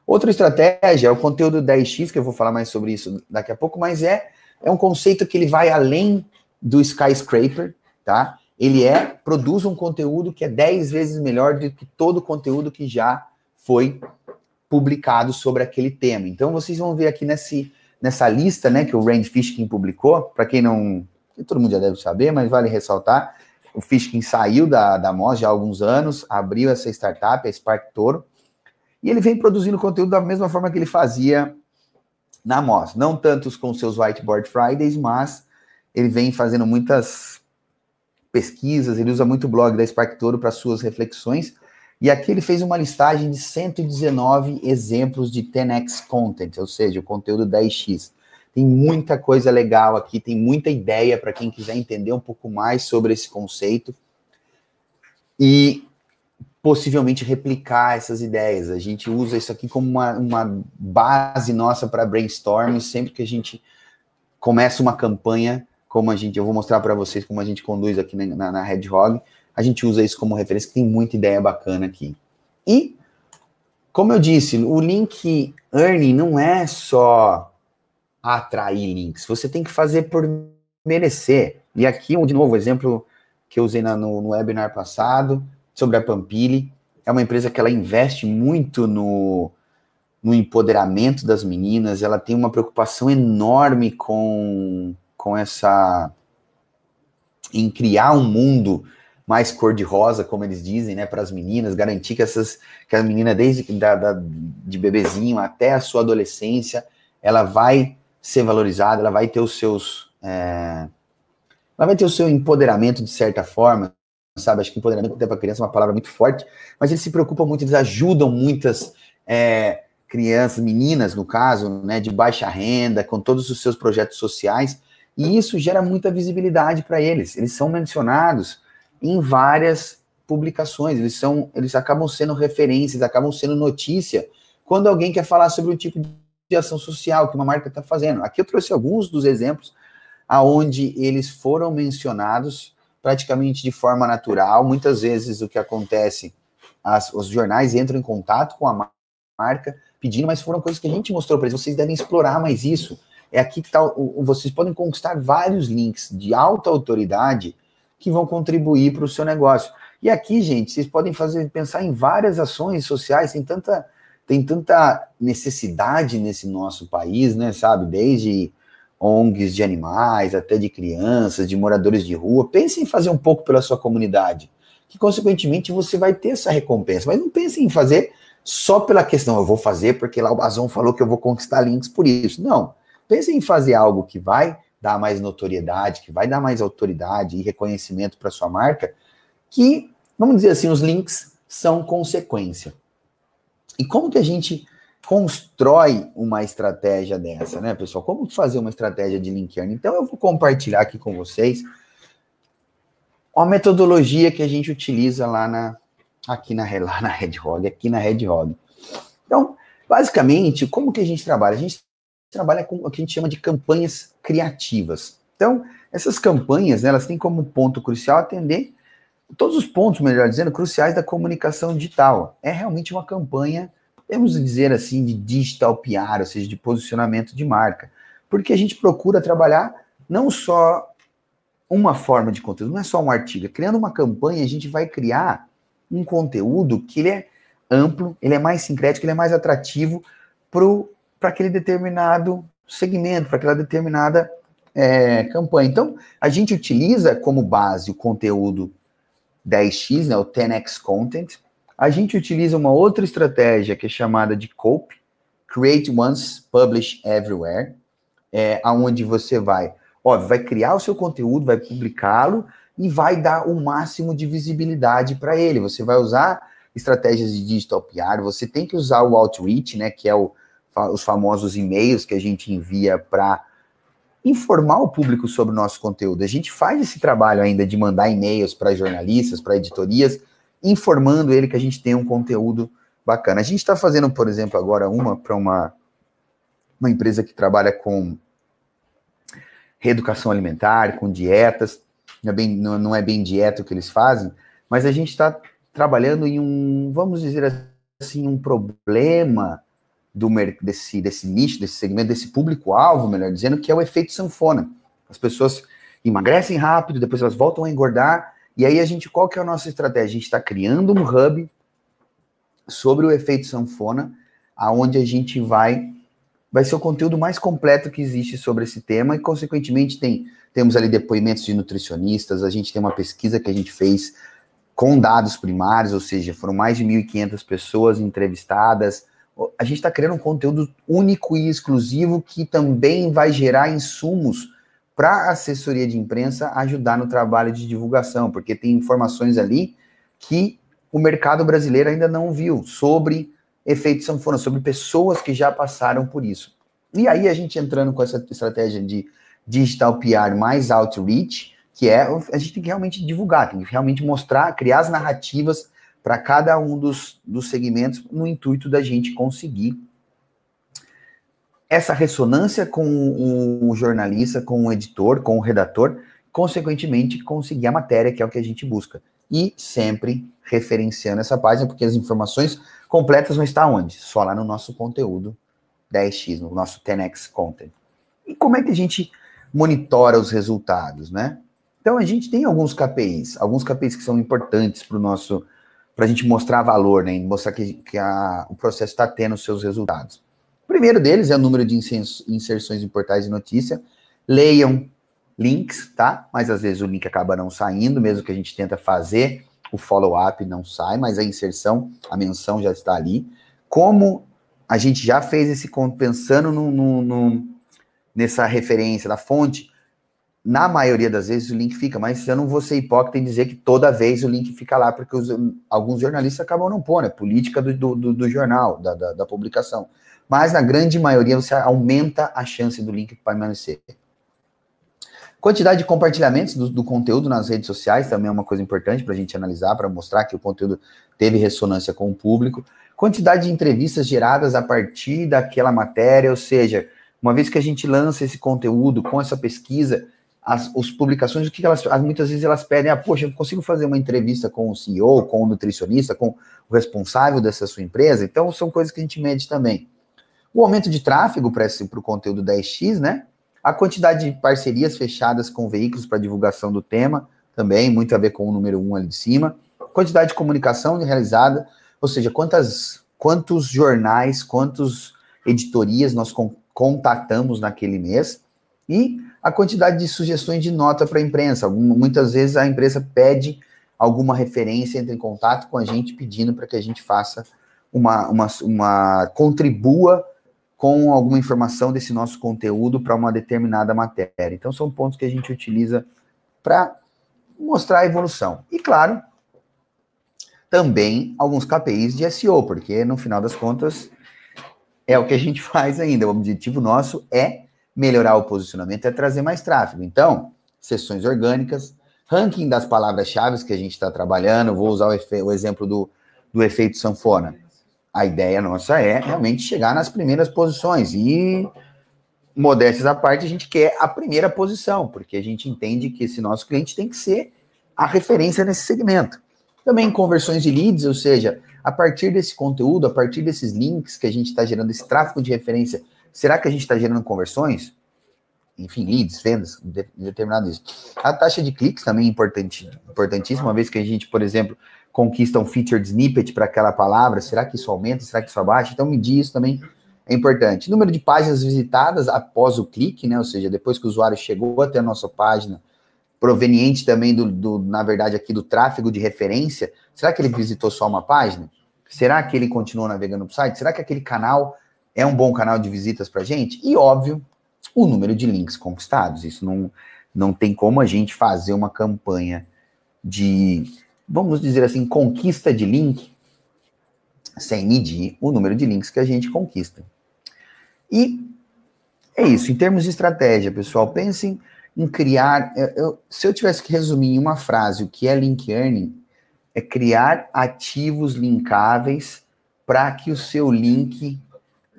Outra estratégia é o conteúdo 10x, que eu vou falar mais sobre isso daqui a pouco, mas é, é um conceito que ele vai além do skyscraper, tá? Ele é, produz um conteúdo que é 10 vezes melhor do que todo o conteúdo que já foi publicado sobre aquele tema. Então vocês vão ver aqui nesse, nessa lista né, que o Rand Fishkin publicou, para quem não. Todo mundo já deve saber, mas vale ressaltar. O Fishkin saiu da, da Moz já há alguns anos, abriu essa startup, a Spark Toro, e ele vem produzindo conteúdo da mesma forma que ele fazia na Moz. Não tantos com seus Whiteboard Fridays, mas ele vem fazendo muitas pesquisas, ele usa muito o blog da Spark Toro para suas reflexões e aqui ele fez uma listagem de 119 exemplos de 10x content, ou seja, o conteúdo 10x. Tem muita coisa legal aqui, tem muita ideia para quem quiser entender um pouco mais sobre esse conceito e possivelmente replicar essas ideias. A gente usa isso aqui como uma, uma base nossa para brainstorming sempre que a gente começa uma campanha, como a gente, eu vou mostrar para vocês como a gente conduz aqui na, na, na Hedgehog a gente usa isso como referência, que tem muita ideia bacana aqui. E, como eu disse, o link earning não é só atrair links, você tem que fazer por merecer. E aqui, de novo, exemplo que eu usei na, no, no webinar passado, sobre a Pampili, é uma empresa que ela investe muito no, no empoderamento das meninas, ela tem uma preocupação enorme com, com essa. em criar um mundo mais cor-de-rosa, como eles dizem, né, para as meninas, garantir que essas que a menina desde da, da, de bebezinho até a sua adolescência, ela vai ser valorizada, ela vai ter os seus é, ela vai ter o seu empoderamento de certa forma, sabe? Acho que empoderamento até para criança é uma palavra muito forte, mas eles se preocupam muito, eles ajudam muitas é, crianças, meninas, no caso, né, de baixa renda, com todos os seus projetos sociais, e isso gera muita visibilidade para eles. Eles são mencionados, em várias publicações. Eles são, eles acabam sendo referências, acabam sendo notícia quando alguém quer falar sobre um tipo de ação social que uma marca está fazendo. Aqui eu trouxe alguns dos exemplos aonde eles foram mencionados praticamente de forma natural. Muitas vezes o que acontece, as, os jornais entram em contato com a marca pedindo, mas foram coisas que a gente mostrou para eles. Vocês devem explorar mais isso. É aqui que tá, o, vocês podem conquistar vários links de alta autoridade que vão contribuir para o seu negócio. E aqui, gente, vocês podem fazer pensar em várias ações sociais, tem tanta, tem tanta necessidade nesse nosso país, né? Sabe, desde ONGs de animais, até de crianças, de moradores de rua. Pense em fazer um pouco pela sua comunidade, que consequentemente você vai ter essa recompensa. Mas não pense em fazer só pela questão, eu vou fazer porque lá o Bazão falou que eu vou conquistar links por isso. Não. Pense em fazer algo que vai dar mais notoriedade, que vai dar mais autoridade e reconhecimento para sua marca, que, vamos dizer assim, os links são consequência. E como que a gente constrói uma estratégia dessa, né, pessoal? Como fazer uma estratégia de link earning? Então eu vou compartilhar aqui com vocês uma metodologia que a gente utiliza lá na aqui na lá na Red Hog, aqui na Red Hog. Então, basicamente, como que a gente trabalha? A gente trabalha com o que a gente chama de campanhas criativas. Então, essas campanhas, né, elas têm como ponto crucial atender todos os pontos, melhor dizendo, cruciais da comunicação digital. É realmente uma campanha, podemos dizer assim, de digital PR, ou seja, de posicionamento de marca. Porque a gente procura trabalhar não só uma forma de conteúdo, não é só um artigo. Criando uma campanha, a gente vai criar um conteúdo que ele é amplo, ele é mais sincrético, ele é mais atrativo para o para aquele determinado segmento, para aquela determinada é, campanha. Então, a gente utiliza como base o conteúdo 10x, né, o 10x content. A gente utiliza uma outra estratégia que é chamada de COPE, Create Once, Publish Everywhere, é, aonde você vai, óbvio, vai criar o seu conteúdo, vai publicá-lo e vai dar o máximo de visibilidade para ele. Você vai usar estratégias de digital PR, você tem que usar o outreach, né, que é o, os famosos e-mails que a gente envia para informar o público sobre o nosso conteúdo. A gente faz esse trabalho ainda de mandar e-mails para jornalistas, para editorias, informando ele que a gente tem um conteúdo bacana. A gente está fazendo, por exemplo, agora uma para uma, uma empresa que trabalha com reeducação alimentar, com dietas. Não é bem, não, não é bem dieta o que eles fazem, mas a gente está trabalhando em um, vamos dizer assim, um problema do desse, desse nicho, desse segmento, desse público-alvo, melhor dizendo, que é o efeito sanfona. As pessoas emagrecem rápido, depois elas voltam a engordar, e aí a gente, qual que é a nossa estratégia? A gente está criando um hub sobre o efeito sanfona, aonde a gente vai vai ser o conteúdo mais completo que existe sobre esse tema e consequentemente tem temos ali depoimentos de nutricionistas, a gente tem uma pesquisa que a gente fez com dados primários, ou seja, foram mais de 1.500 pessoas entrevistadas, a gente está criando um conteúdo único e exclusivo que também vai gerar insumos para a assessoria de imprensa ajudar no trabalho de divulgação, porque tem informações ali que o mercado brasileiro ainda não viu sobre efeitos sanfona, sobre pessoas que já passaram por isso. E aí a gente entrando com essa estratégia de digital PR mais outreach, que é a gente tem que realmente divulgar, tem que realmente mostrar, criar as narrativas para cada um dos, dos segmentos, no intuito da gente conseguir essa ressonância com o jornalista, com o editor, com o redator, consequentemente conseguir a matéria, que é o que a gente busca. E sempre referenciando essa página, porque as informações completas vão estar onde? Só lá no nosso conteúdo 10x, no nosso 10x content. E como é que a gente monitora os resultados, né? Então a gente tem alguns KPIs, alguns KPIs que são importantes para o nosso para a gente mostrar valor, né? Mostrar que, que a, o processo está tendo os seus resultados. O primeiro deles é o número de inserções em portais de notícia. Leiam links, tá? Mas às vezes o link acaba não saindo, mesmo que a gente tenta fazer o follow-up não sai, mas a inserção, a menção já está ali. Como a gente já fez esse pensando no, no, no, nessa referência da fonte, na maioria das vezes o link fica, mas eu não vou ser hipócrita em dizer que toda vez o link fica lá, porque os, alguns jornalistas acabam não pondo, é política do, do, do jornal, da, da, da, publicação. Mas na grande maioria você aumenta a chance do link permanecer. Quantidade de compartilhamentos do, do conteúdo nas redes sociais também é uma coisa importante para a gente analisar, para mostrar que o conteúdo teve ressonância com o público. Quantidade de entrevistas geradas a partir daquela matéria, ou seja, uma vez que a gente lança esse conteúdo com essa pesquisa, as, as publicações, o que elas muitas vezes elas pedem, ah, poxa, eu consigo fazer uma entrevista com o CEO, com o nutricionista, com o responsável dessa sua empresa, então são coisas que a gente mede também. O aumento de tráfego para o conteúdo 10x, né? A quantidade de parcerias fechadas com veículos para divulgação do tema, também, muito a ver com o número 1 um ali de cima. Quantidade de comunicação realizada, ou seja, quantas, quantos jornais, quantas editorias nós contatamos naquele mês. E a quantidade de sugestões de nota para a imprensa. Muitas vezes a imprensa pede alguma referência, entra em contato com a gente pedindo para que a gente faça uma, uma, uma contribua com alguma informação desse nosso conteúdo para uma determinada matéria. Então são pontos que a gente utiliza para mostrar a evolução. E claro, também alguns KPIs de SEO, porque no final das contas é o que a gente faz ainda. O objetivo nosso é Melhorar o posicionamento é trazer mais tráfego. Então, sessões orgânicas, ranking das palavras-chave que a gente está trabalhando. Vou usar o, o exemplo do, do efeito sanfona. A ideia nossa é realmente chegar nas primeiras posições. E, modéstias à parte, a gente quer a primeira posição, porque a gente entende que esse nosso cliente tem que ser a referência nesse segmento. Também conversões de leads, ou seja, a partir desse conteúdo, a partir desses links que a gente está gerando, esse tráfego de referência Será que a gente está gerando conversões? Enfim, leads, vendas, de, determinado isso. A taxa de cliques também é importante, importantíssima, uma vez que a gente, por exemplo, conquista um featured snippet para aquela palavra, será que isso aumenta, será que isso abaixa? Então, medir isso também é importante. Número de páginas visitadas após o clique, né? Ou seja, depois que o usuário chegou até a nossa página, proveniente também do, do, na verdade, aqui do tráfego de referência, será que ele visitou só uma página? Será que ele continuou navegando no site? Será que aquele canal é um bom canal de visitas para gente e, óbvio, o número de links conquistados. Isso não, não tem como a gente fazer uma campanha de, vamos dizer assim, conquista de link sem medir o número de links que a gente conquista. E é isso. Em termos de estratégia, pessoal, pensem em criar. Eu, eu, se eu tivesse que resumir em uma frase o que é link earning, é criar ativos linkáveis para que o seu link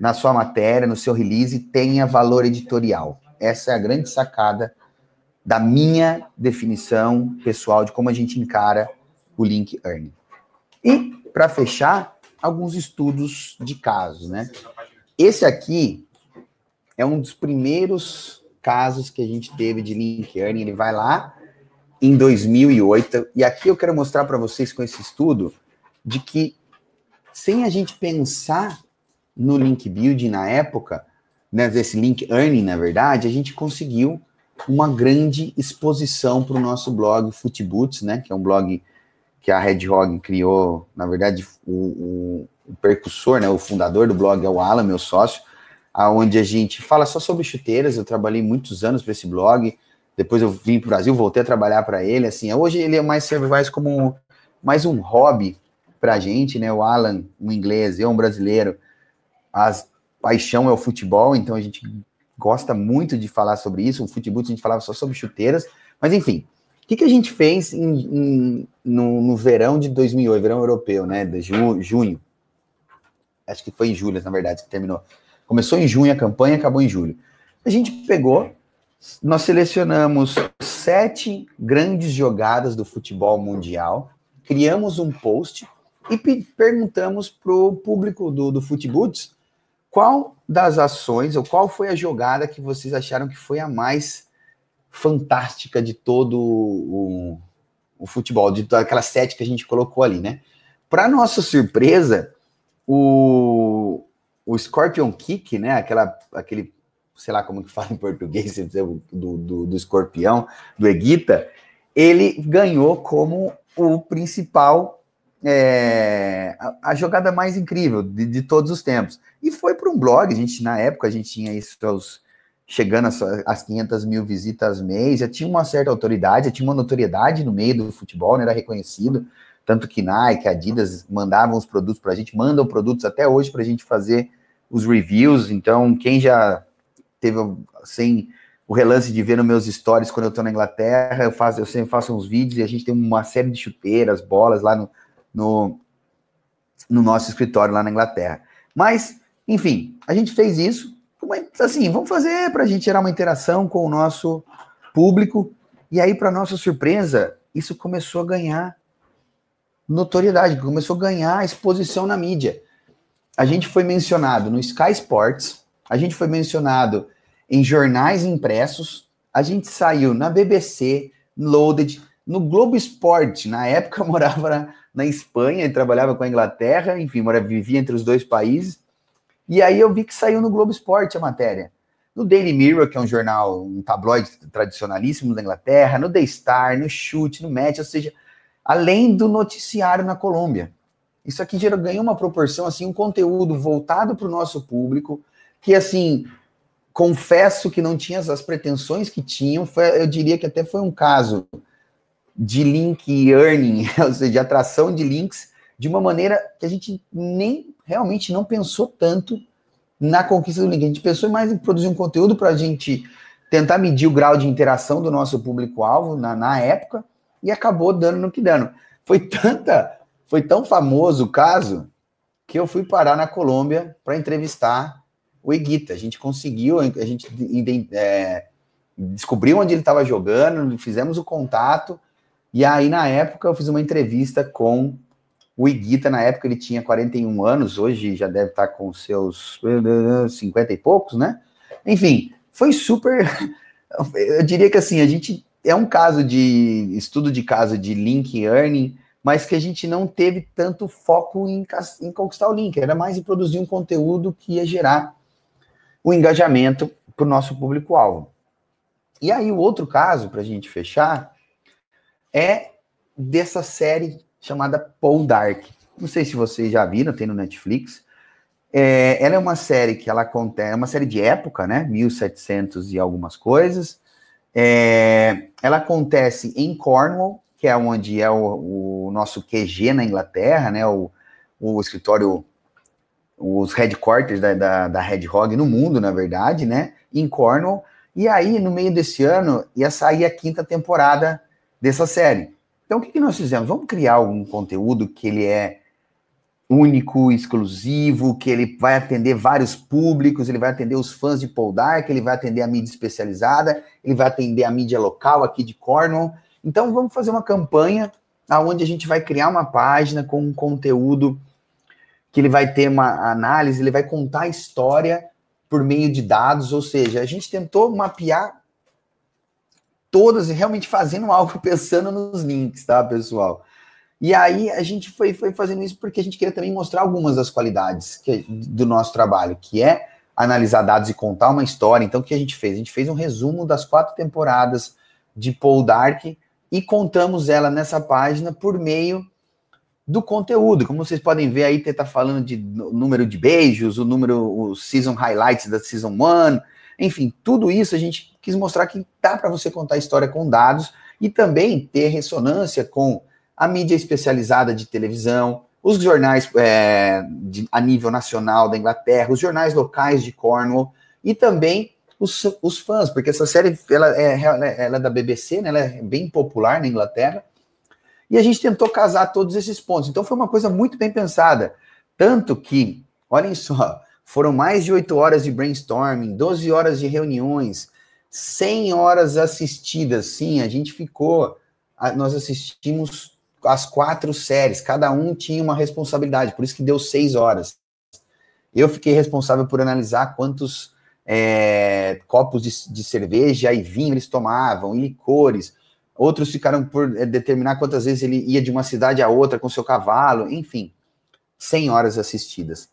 na sua matéria, no seu release, tenha valor editorial. Essa é a grande sacada da minha definição pessoal de como a gente encara o link earning. E, para fechar, alguns estudos de casos, né? Esse aqui é um dos primeiros casos que a gente teve de link earning. Ele vai lá em 2008. E aqui eu quero mostrar para vocês com esse estudo de que, sem a gente pensar no link building na época, né, desse link earning, na verdade, a gente conseguiu uma grande exposição para o nosso blog Footboots, né, que é um blog que a Red Hog criou, na verdade, o, o, o percussor, né, o fundador do blog é o Alan, meu sócio, aonde a gente fala só sobre chuteiras, eu trabalhei muitos anos para esse blog, depois eu vim para o Brasil, voltei a trabalhar para ele, assim, hoje ele é mais, serve mais como mais um hobby para a gente, né, o Alan, um inglês, eu um brasileiro, a paixão é o futebol, então a gente gosta muito de falar sobre isso. O futebol a gente falava só sobre chuteiras, mas enfim. O que, que a gente fez em, em, no, no, verão de 2008, verão europeu, né, de ju, junho? Acho que foi em julho, na verdade, que terminou. Começou em junho a campanha, acabou em julho. A gente pegou, nós selecionamos sete grandes jogadas do futebol mundial, criamos um post e perguntamos para o público do, do Futeboots qual das ações, ou qual foi a jogada que vocês acharam que foi a mais fantástica de todo o, o futebol, de toda aquela sete que a gente colocou ali, né? Para nossa surpresa, o, o Scorpion Kick, né? Aquela, aquele, sei lá como que fala em português, do, do, do escorpião, do Eguita, ele ganhou como o principal é, a, a, jogada mais incrível de, de, todos os tempos. E foi para um blog, a gente, na época, a gente tinha isso chegando às, às 500 mil visitas mês, já tinha uma certa autoridade, já tinha uma notoriedade no meio do futebol, né, era reconhecido, tanto que Nike, Adidas mandavam os produtos para a gente, mandam produtos até hoje para a gente fazer os reviews, então quem já teve, sem... Assim, o relance de ver nos meus stories quando eu estou na Inglaterra, eu faço, eu sempre faço uns vídeos e a gente tem uma série de chuteiras, bolas lá no, no, no nosso escritório lá na Inglaterra. Mas, enfim, a gente fez isso. Assim, vamos fazer para a gente gerar uma interação com o nosso público. E aí, para nossa surpresa, isso começou a ganhar notoriedade, começou a ganhar exposição na mídia. A gente foi mencionado no Sky Sports, a gente foi mencionado em jornais impressos, a gente saiu na BBC, Loaded, no Globo Esporte. Na época eu morava na Espanha, ele trabalhava com a Inglaterra, enfim, mora, vivia entre os dois países. E aí eu vi que saiu no Globo Esporte a matéria. No Daily Mirror, que é um jornal, um tabloide tradicionalíssimo da Inglaterra, no The Star, no Chute, no Match, ou seja, além do noticiário na Colômbia. Isso aqui gerou, ganhou uma proporção, assim, um conteúdo voltado para o nosso público, que, assim, confesso que não tinha as pretensões que tinham. Foi, eu diria que até foi um caso de link earning, ou seja, de atração de links, de uma maneira que a gente nem realmente não pensou tanto na conquista do link. A gente pensou mais em produzir um conteúdo para a gente tentar medir o grau de interação do nosso público-alvo na, na época e acabou dando no que dando. Foi tanta, foi tão famoso o caso que eu fui parar na Colômbia para entrevistar o Iguita. A gente conseguiu, a gente é, descobriu onde ele estava jogando, fizemos o contato e aí, na época, eu fiz uma entrevista com o Iguita, na época ele tinha 41 anos, hoje já deve estar tá com seus 50 e poucos, né? Enfim, foi super. Eu diria que assim, a gente é um caso de estudo de caso de link earning, mas que a gente não teve tanto foco em, em conquistar o link, era mais em produzir um conteúdo que ia gerar o engajamento para o nosso público-alvo. E aí, o outro caso, para a gente fechar, é dessa série chamada Paul Dark. Não sei se vocês já viram, tem no Netflix. É, ela é uma série que ela acontece, é uma série de época, né? 1700 e algumas coisas. É, ela acontece em Cornwall, que é onde é o, o nosso QG na Inglaterra, né? O, o escritório, os headquarters da, da, da Red Hog no mundo, na verdade, né? Em Cornwall. E aí, no meio desse ano, ia sair a quinta temporada dessa série. Então, o que, que nós fizemos? Vamos criar um conteúdo que ele é único, exclusivo, que ele vai atender vários públicos, ele vai atender os fãs de Paul Dark, ele vai atender a mídia especializada, ele vai atender a mídia local aqui de Cornwall. Então, vamos fazer uma campanha aonde a gente vai criar uma página com um conteúdo que ele vai ter uma análise, ele vai contar a história por meio de dados, ou seja, a gente tentou mapear todas realmente fazendo algo pensando nos links, tá, pessoal? E aí a gente foi, foi fazendo isso porque a gente queria também mostrar algumas das qualidades que, do nosso trabalho, que é analisar dados e contar uma história. Então, o que a gente fez? A gente fez um resumo das quatro temporadas de Paul Dark e contamos ela nessa página por meio do conteúdo. Como vocês podem ver aí, tá falando de número de beijos, o número, o season highlights da season one enfim, tudo isso a gente quis mostrar que dá para você contar história com dados e também ter ressonância com a mídia especializada de televisão, os jornais é, de, a nível nacional da Inglaterra, os jornais locais de Cornwall e também os, os fãs, porque essa série ela é, ela é, é da BBC, né, ela é bem popular na Inglaterra, e a gente tentou casar todos esses pontos. Então foi uma coisa muito bem pensada. Tanto que, olhem só, foram mais de 8 horas de brainstorming, 12 horas de reuniões, 100 horas assistidas. Sim, a gente ficou, nós assistimos as quatro séries, cada um tinha uma responsabilidade, por isso que deu 6 horas. Eu fiquei responsável por analisar quantos é, copos de, de cerveja e vinho eles tomavam, e licores. Outros ficaram por é, determinar quantas vezes ele ia de uma cidade a outra com seu cavalo, enfim. 100 horas assistidas.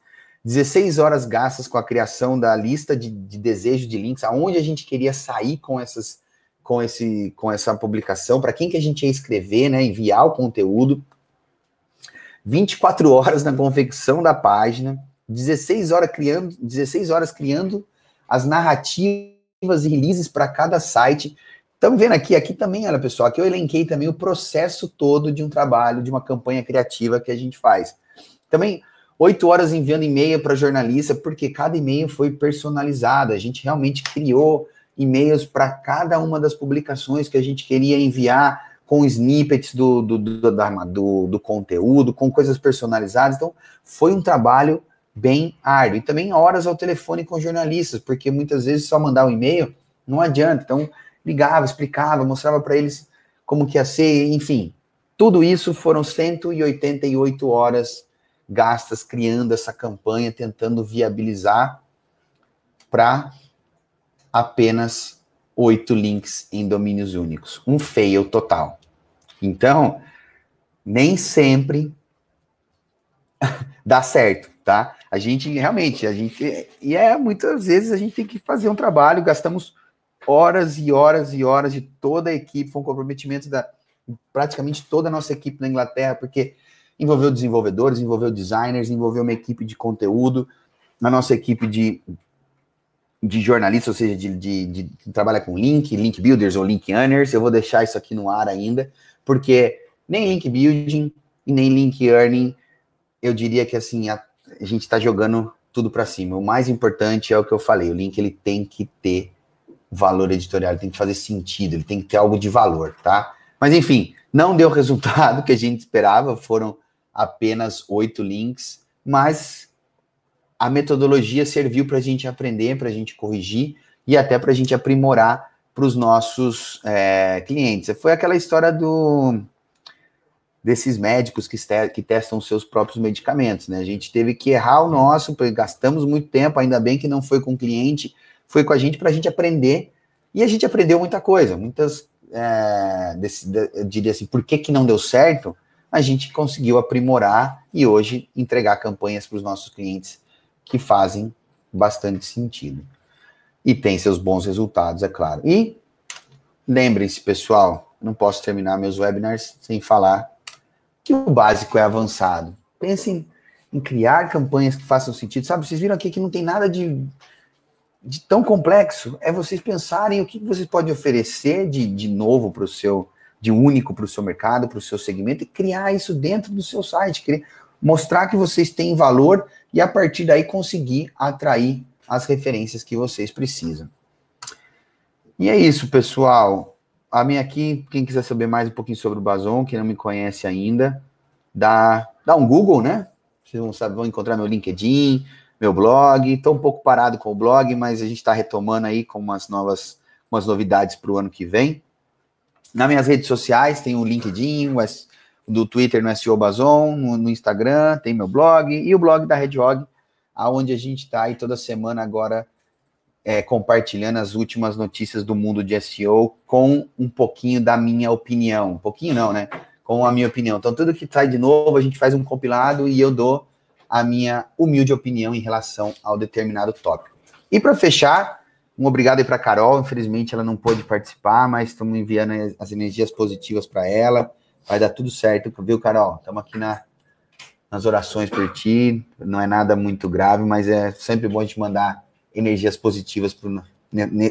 16 horas gastas com a criação da lista de, de desejo de links, aonde a gente queria sair com essas com esse com essa publicação, para quem que a gente ia escrever, né, enviar o conteúdo. 24 horas na confecção da página, 16 horas criando, 16 horas criando as narrativas e releases para cada site. Estamos vendo aqui, aqui também, olha pessoal, aqui eu elenquei também o processo todo de um trabalho, de uma campanha criativa que a gente faz. Também oito horas enviando e-mail para jornalista, porque cada e-mail foi personalizado. A gente realmente criou e-mails para cada uma das publicações que a gente queria enviar, com snippets do, do, do, do, do conteúdo, com coisas personalizadas. Então, foi um trabalho bem árduo. E também horas ao telefone com jornalistas, porque muitas vezes só mandar um e-mail não adianta. Então, ligava, explicava, mostrava para eles como que ia ser, enfim. Tudo isso foram 188 horas gastas criando essa campanha, tentando viabilizar para apenas oito links em domínios únicos. Um fail total. Então, nem sempre dá certo, tá? A gente realmente, a gente e é muitas vezes a gente tem que fazer um trabalho, gastamos horas e horas e horas de toda a equipe, foi um comprometimento da praticamente toda a nossa equipe na Inglaterra, porque envolveu desenvolvedores, envolveu designers, envolveu uma equipe de conteúdo, a nossa equipe de, de jornalistas, ou seja, de, de, de, que trabalha com link, link builders ou link earners. Eu vou deixar isso aqui no ar ainda, porque nem link building e nem link earning, eu diria que assim, a, a gente está jogando tudo para cima. O mais importante é o que eu falei, o link ele tem que ter valor editorial, ele tem que fazer sentido, ele tem que ter algo de valor, tá? Mas enfim, não deu o resultado que a gente esperava, foram apenas oito links, mas a metodologia serviu para a gente aprender, para a gente corrigir e até para a gente aprimorar para os nossos é, clientes. Foi aquela história do desses médicos que, que testam seus próprios medicamentos, né? A gente teve que errar o nosso, gastamos muito tempo, ainda bem que não foi com o cliente, foi com a gente para a gente aprender. E a gente aprendeu muita coisa, muitas, é, desse, de, eu diria assim, por que, que não deu certo? a gente conseguiu aprimorar e hoje entregar campanhas para os nossos clientes que fazem bastante sentido. E tem seus bons resultados, é claro. E lembrem-se, pessoal, não posso terminar meus webinars sem falar que o básico é avançado. Pensem em criar campanhas que façam sentido. Sabe, vocês viram aqui que não tem nada de, de tão complexo. É vocês pensarem o que vocês podem oferecer de, de novo para o seu de único para o seu mercado, para o seu segmento e criar isso dentro do seu site, mostrar que vocês têm valor e a partir daí conseguir atrair as referências que vocês precisam. E é isso, pessoal. A minha aqui, quem quiser saber mais um pouquinho sobre o Bazon, quem não me conhece ainda, dá, dá um Google, né? Vocês vão, saber, vão encontrar meu LinkedIn, meu blog. Estou um pouco parado com o blog, mas a gente está retomando aí com umas novas umas novidades para o ano que vem. Nas minhas redes sociais tem o LinkedIn, o S, do Twitter no SEO Bazon, no, no, Instagram, tem meu blog e o blog da RedOg, aonde a gente está aí toda semana agora é, compartilhando as últimas notícias do mundo de SEO com um pouquinho da minha opinião. Um pouquinho não, né? Com a minha opinião. Então, tudo que sai de novo, a gente faz um compilado e eu dou a minha humilde opinião em relação ao determinado tópico. E para fechar, um obrigado aí para Carol, infelizmente ela não pôde participar, mas estamos enviando as energias positivas para ela. Vai dar tudo certo, viu, Carol? Estamos aqui na, nas orações por ti. Não é nada muito grave, mas é sempre bom a gente mandar energias positivas pro,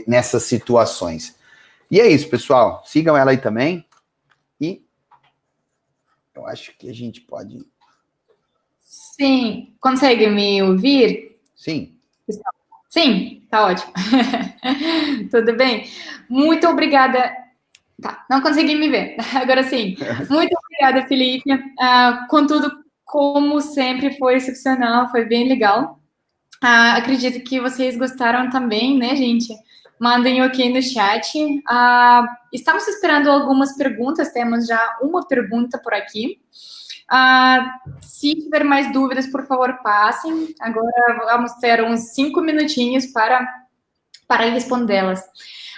nessas situações. E é isso, pessoal. Sigam ela aí também. E eu acho que a gente pode. Sim. Consegue me ouvir? Sim. Pessoal. Sim, tá ótimo. Tudo bem? Muito obrigada. Tá, não consegui me ver. Agora sim. Muito obrigada, Felipe. Uh, contudo, como sempre, foi excepcional, foi bem legal. Uh, acredito que vocês gostaram também, né, gente? Mandem ok no chat. Uh, estamos esperando algumas perguntas, temos já uma pergunta por aqui. Ah, se tiver mais dúvidas, por favor, passem. Agora vamos ter uns cinco minutinhos para, para respondê-las.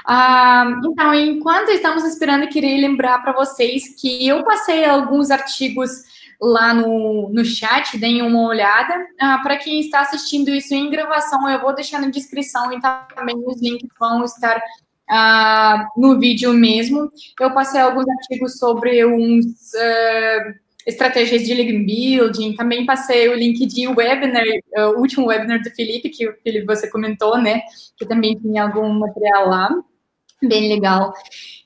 Ah, então, enquanto estamos esperando, queria lembrar para vocês que eu passei alguns artigos lá no, no chat, deem uma olhada. Ah, para quem está assistindo isso em gravação, eu vou deixar na descrição, então também os links vão estar no vídeo mesmo. Eu passei alguns artigos sobre uns. Uh, estratégias de link building, também passei o link de webinar, eh, o último webinar do Felipe, que o Felipe você comentou, né? Que também tinha algum material lá, bem legal.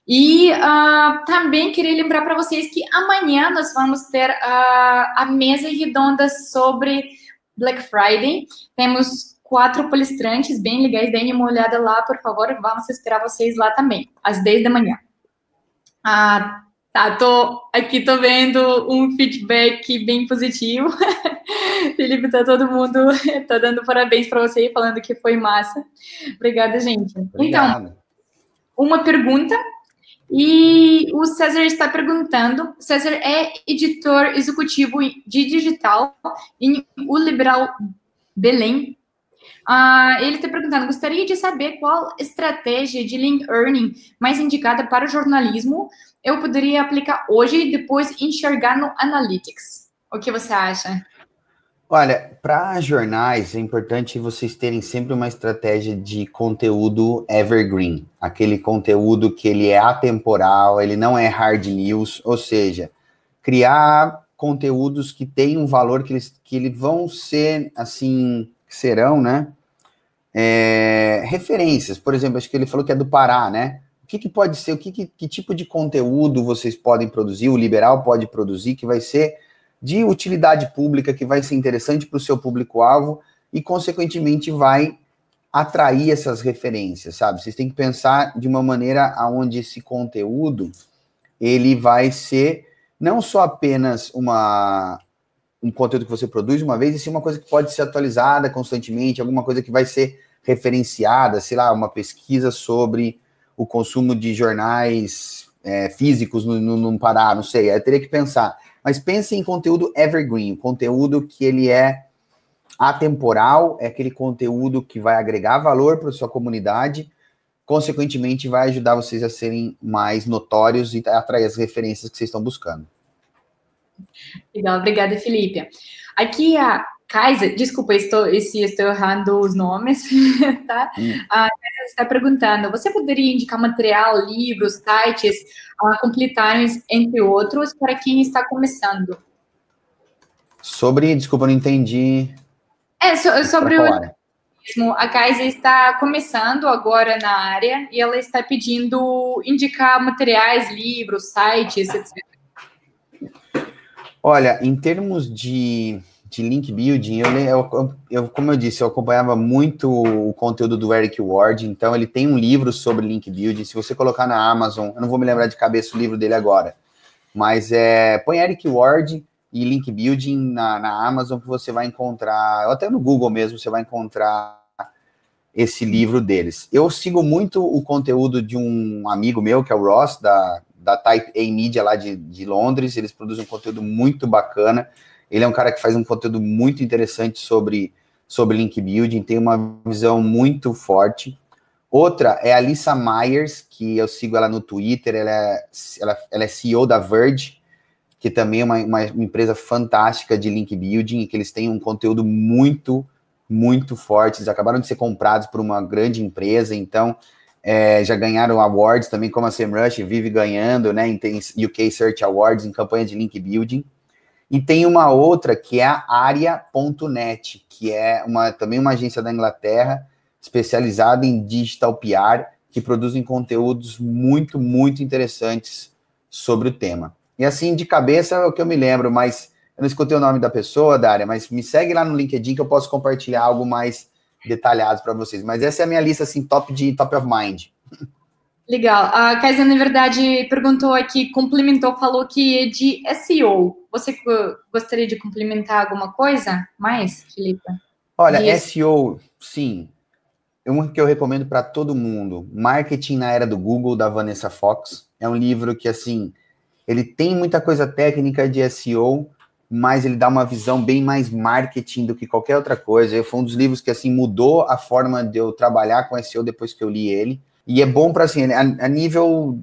E uh, também queria lembrar para vocês que amanhã nós vamos ter uh, a mesa redonda sobre Black Friday. Temos quatro palestrantes bem legais. Deem uma olhada lá, por favor. Vamos esperar vocês lá também, às 10 da manhã. Ah, Tá, tô, aqui tô vendo um feedback bem positivo. Felipe, tá todo mundo, tá dando parabéns para você, e falando que foi massa. Obrigada, gente. Então, Obrigado. Então, uma pergunta e o César está perguntando: César é editor executivo de digital em O Liberal Belém. Ah, ele está perguntando: gostaria de saber qual estratégia de link earning mais indicada para o jornalismo eu poderia aplicar hoje e depois enxergar no Analytics? O que você acha? Olha, para jornais é importante vocês terem sempre uma estratégia de conteúdo evergreen, aquele conteúdo que ele é atemporal, ele não é hard news, ou seja, criar conteúdos que têm um valor que eles, que eles vão ser assim, serão, né? É, referências, por exemplo, acho que ele falou que é do Pará, né? que, que pode ser, o que, que, que tipo de conteúdo vocês podem produzir, o liberal pode produzir, que vai ser de utilidade pública, que vai ser interessante para o seu público-alvo e, consequentemente, vai atrair essas referências, sabe? Vocês têm que pensar de uma maneira aonde esse conteúdo ele vai ser não só apenas uma um conteúdo que você produz uma vez, e sim uma coisa que pode ser atualizada constantemente, alguma coisa que vai ser referenciada, sei lá, uma pesquisa sobre o consumo de jornais é, físicos não, não parar, não sei, eu teria que pensar. Mas pense em conteúdo evergreen, conteúdo que ele é atemporal, é aquele conteúdo que vai agregar valor para sua comunidade, consequentemente vai ajudar vocês a serem mais notórios e atrair as referências que vocês estão buscando. Legal, obrigada, Felipe. Aqui a Kaiser, desculpa estou, se estou errando os nomes, tá? Hum. Ah, está perguntando, você poderia indicar material, livros, sites, ah, completários, entre outros, para quem está começando? Sobre, desculpa, não entendi. É, so, sobre o a Kaiser está começando agora na área e ela está pedindo indicar materiais, livros, sites, etc. Olha, em termos de de link building, eu, eu, eu, como eu disse, eu acompanhava muito o conteúdo do Eric Ward, então ele tem um livro sobre link building. Se você colocar na Amazon, eu não vou me lembrar de cabeça o livro dele agora, mas é, põe Eric Ward e link building na, na Amazon que você vai encontrar, ou até no Google mesmo, você vai encontrar esse livro deles. Eu sigo muito o conteúdo de um amigo meu, que é o Ross, da, da Type A Media lá de, de Londres, eles produzem um conteúdo muito bacana. Ele é um cara que faz um conteúdo muito interessante sobre, sobre link building, tem uma visão muito forte. Outra é a Alissa Myers, que eu sigo ela no Twitter, ela é, ela, ela é CEO da Verge, que também é uma, uma empresa fantástica de link building, que eles têm um conteúdo muito, muito forte. Eles acabaram de ser comprados por uma grande empresa, então é, já ganharam awards também, como a SEMrush vive ganhando, né? Tem UK Search Awards em campanha de link building. E tem uma outra que é a Aria.net, que é uma, também uma agência da Inglaterra especializada em digital PR, que produzem conteúdos muito, muito interessantes sobre o tema. E assim, de cabeça é o que eu me lembro, mas eu não escutei o nome da pessoa, Dária, mas me segue lá no LinkedIn que eu posso compartilhar algo mais detalhado para vocês. Mas essa é a minha lista, assim, top de top of mind. Legal. A Kaisa, na verdade, perguntou aqui, complementou, falou que é de SEO. Você gostaria de complementar alguma coisa mais, Filipe? Olha, SEO, sim. Um que eu recomendo para todo mundo, Marketing na Era do Google, da Vanessa Fox. É um livro que, assim, ele tem muita coisa técnica de SEO, mas ele dá uma visão bem mais marketing do que qualquer outra coisa. Foi um dos livros que, assim, mudou a forma de eu trabalhar com SEO depois que eu li ele e é bom para assim, a, a nível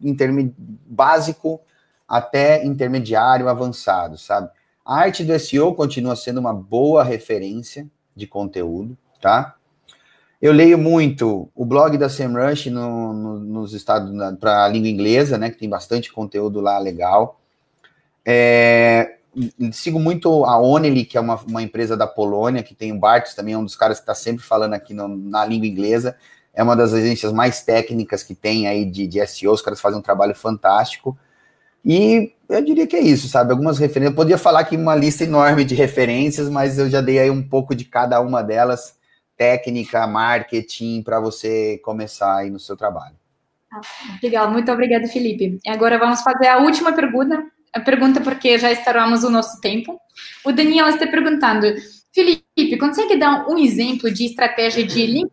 básico até intermediário, avançado, sabe? A arte do SEO continua sendo uma boa referência de conteúdo, tá? Eu leio muito o blog da SEMrush no, no, nos estados para a língua inglesa, né? Que tem bastante conteúdo lá legal. É, sigo muito a Onely, que é uma, uma, empresa da Polônia, que tem o Bartos também, é um dos caras que está sempre falando aqui no, na língua inglesa é uma das agências mais técnicas que tem aí de, de SEO, os caras fazem um trabalho fantástico. E eu diria que é isso, sabe? Algumas referências. Eu podia falar aqui uma lista enorme de referências, mas eu já dei aí um pouco de cada uma delas, técnica, marketing, para você começar aí no seu trabalho. Ah, legal, muito obrigada, Felipe. E agora vamos fazer a última pergunta, a pergunta porque já estouramos o nosso tempo. O Daniel está perguntando, Felipe, consegue dar um exemplo de estratégia de link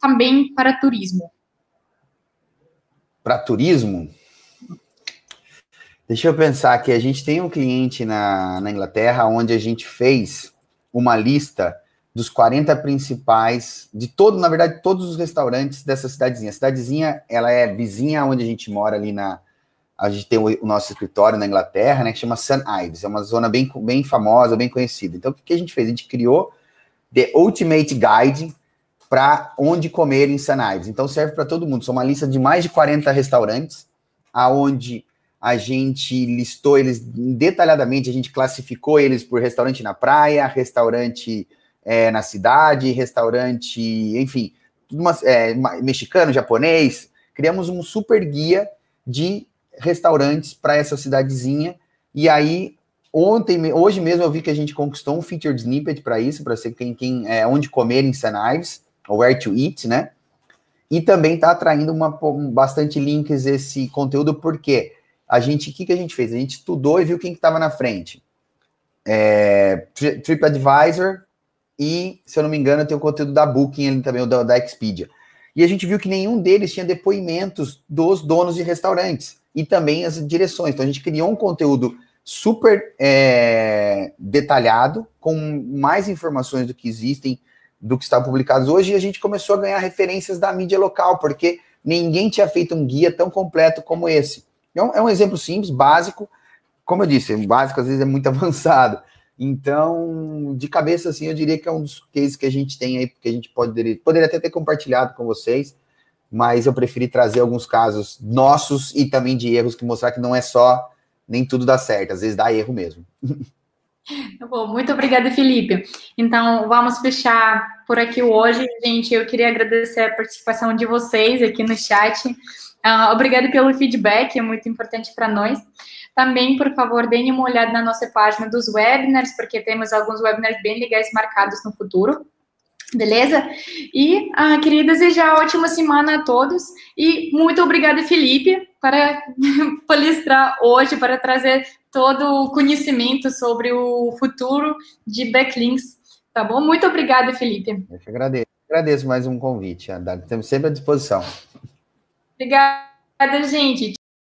também para turismo? Para turismo? Deixa eu pensar aqui. A gente tem um cliente na, na Inglaterra onde a gente fez uma lista dos 40 principais, de todo, na verdade, todos os restaurantes dessa cidadezinha. A cidadezinha, ela é vizinha onde a gente mora ali na... A gente tem o, nosso escritório na Inglaterra, né, que chama St. Ives. É uma zona bem, bem famosa, bem conhecida. Então, o que a gente fez? A gente criou The Ultimate Guide para onde comer em Sanaives. Então serve para todo mundo. São uma lista de mais de 40 restaurantes, aonde a gente listou eles detalhadamente, a gente classificou eles por restaurante na praia, restaurante é, na cidade, restaurante, enfim, uma, é, mexicano, japonês. Criamos um super guia de restaurantes para essa cidadezinha. E aí, ontem, hoje mesmo, eu vi que a gente conquistou um featured snippet para isso, para ser quem, quem é, onde comer em San Ives. Where to Eat, né? E também está atraindo uma, bastante links esse conteúdo, porque a gente, o que, que a gente fez? A gente estudou e viu quem estava que na frente. É, TripAdvisor e, se eu não me engano, tem o conteúdo da Booking ali também, da, da Expedia. E a gente viu que nenhum deles tinha depoimentos dos donos de restaurantes e também as direções. Então a gente criou um conteúdo super é, detalhado, com mais informações do que existem do que está publicado hoje, e a gente começou a ganhar referências da mídia local, porque ninguém tinha feito um guia tão completo como esse. Então, é um exemplo simples, básico, como eu disse, básico às vezes é muito avançado. Então, de cabeça, assim, eu diria que é um dos cases que a gente tem aí, porque a gente pode, poderia até ter compartilhado com vocês, mas eu preferi trazer alguns casos nossos e também de erros que mostrar que não é só nem tudo dá certo, às vezes dá erro mesmo. Bom, muito obrigada, Felipe. Então, vamos fechar por aqui hoje. Gente, eu queria agradecer a participação de vocês aqui no chat. Uh, obrigada pelo feedback, é muito importante para nós. Também, por favor, deem uma olhada na nossa página dos webinars, porque temos alguns webinars bem legais marcados no futuro. Beleza? E ah, queria desejar ótima semana a todos e muito obrigada, Felipe, para palestrar hoje, para trazer todo o conhecimento sobre o futuro de backlinks, tá bom? Muito obrigada, Felipe. Eu agradeço. Agradeço mais um convite, Andar. Estamos sempre à disposição. Obrigada, gente.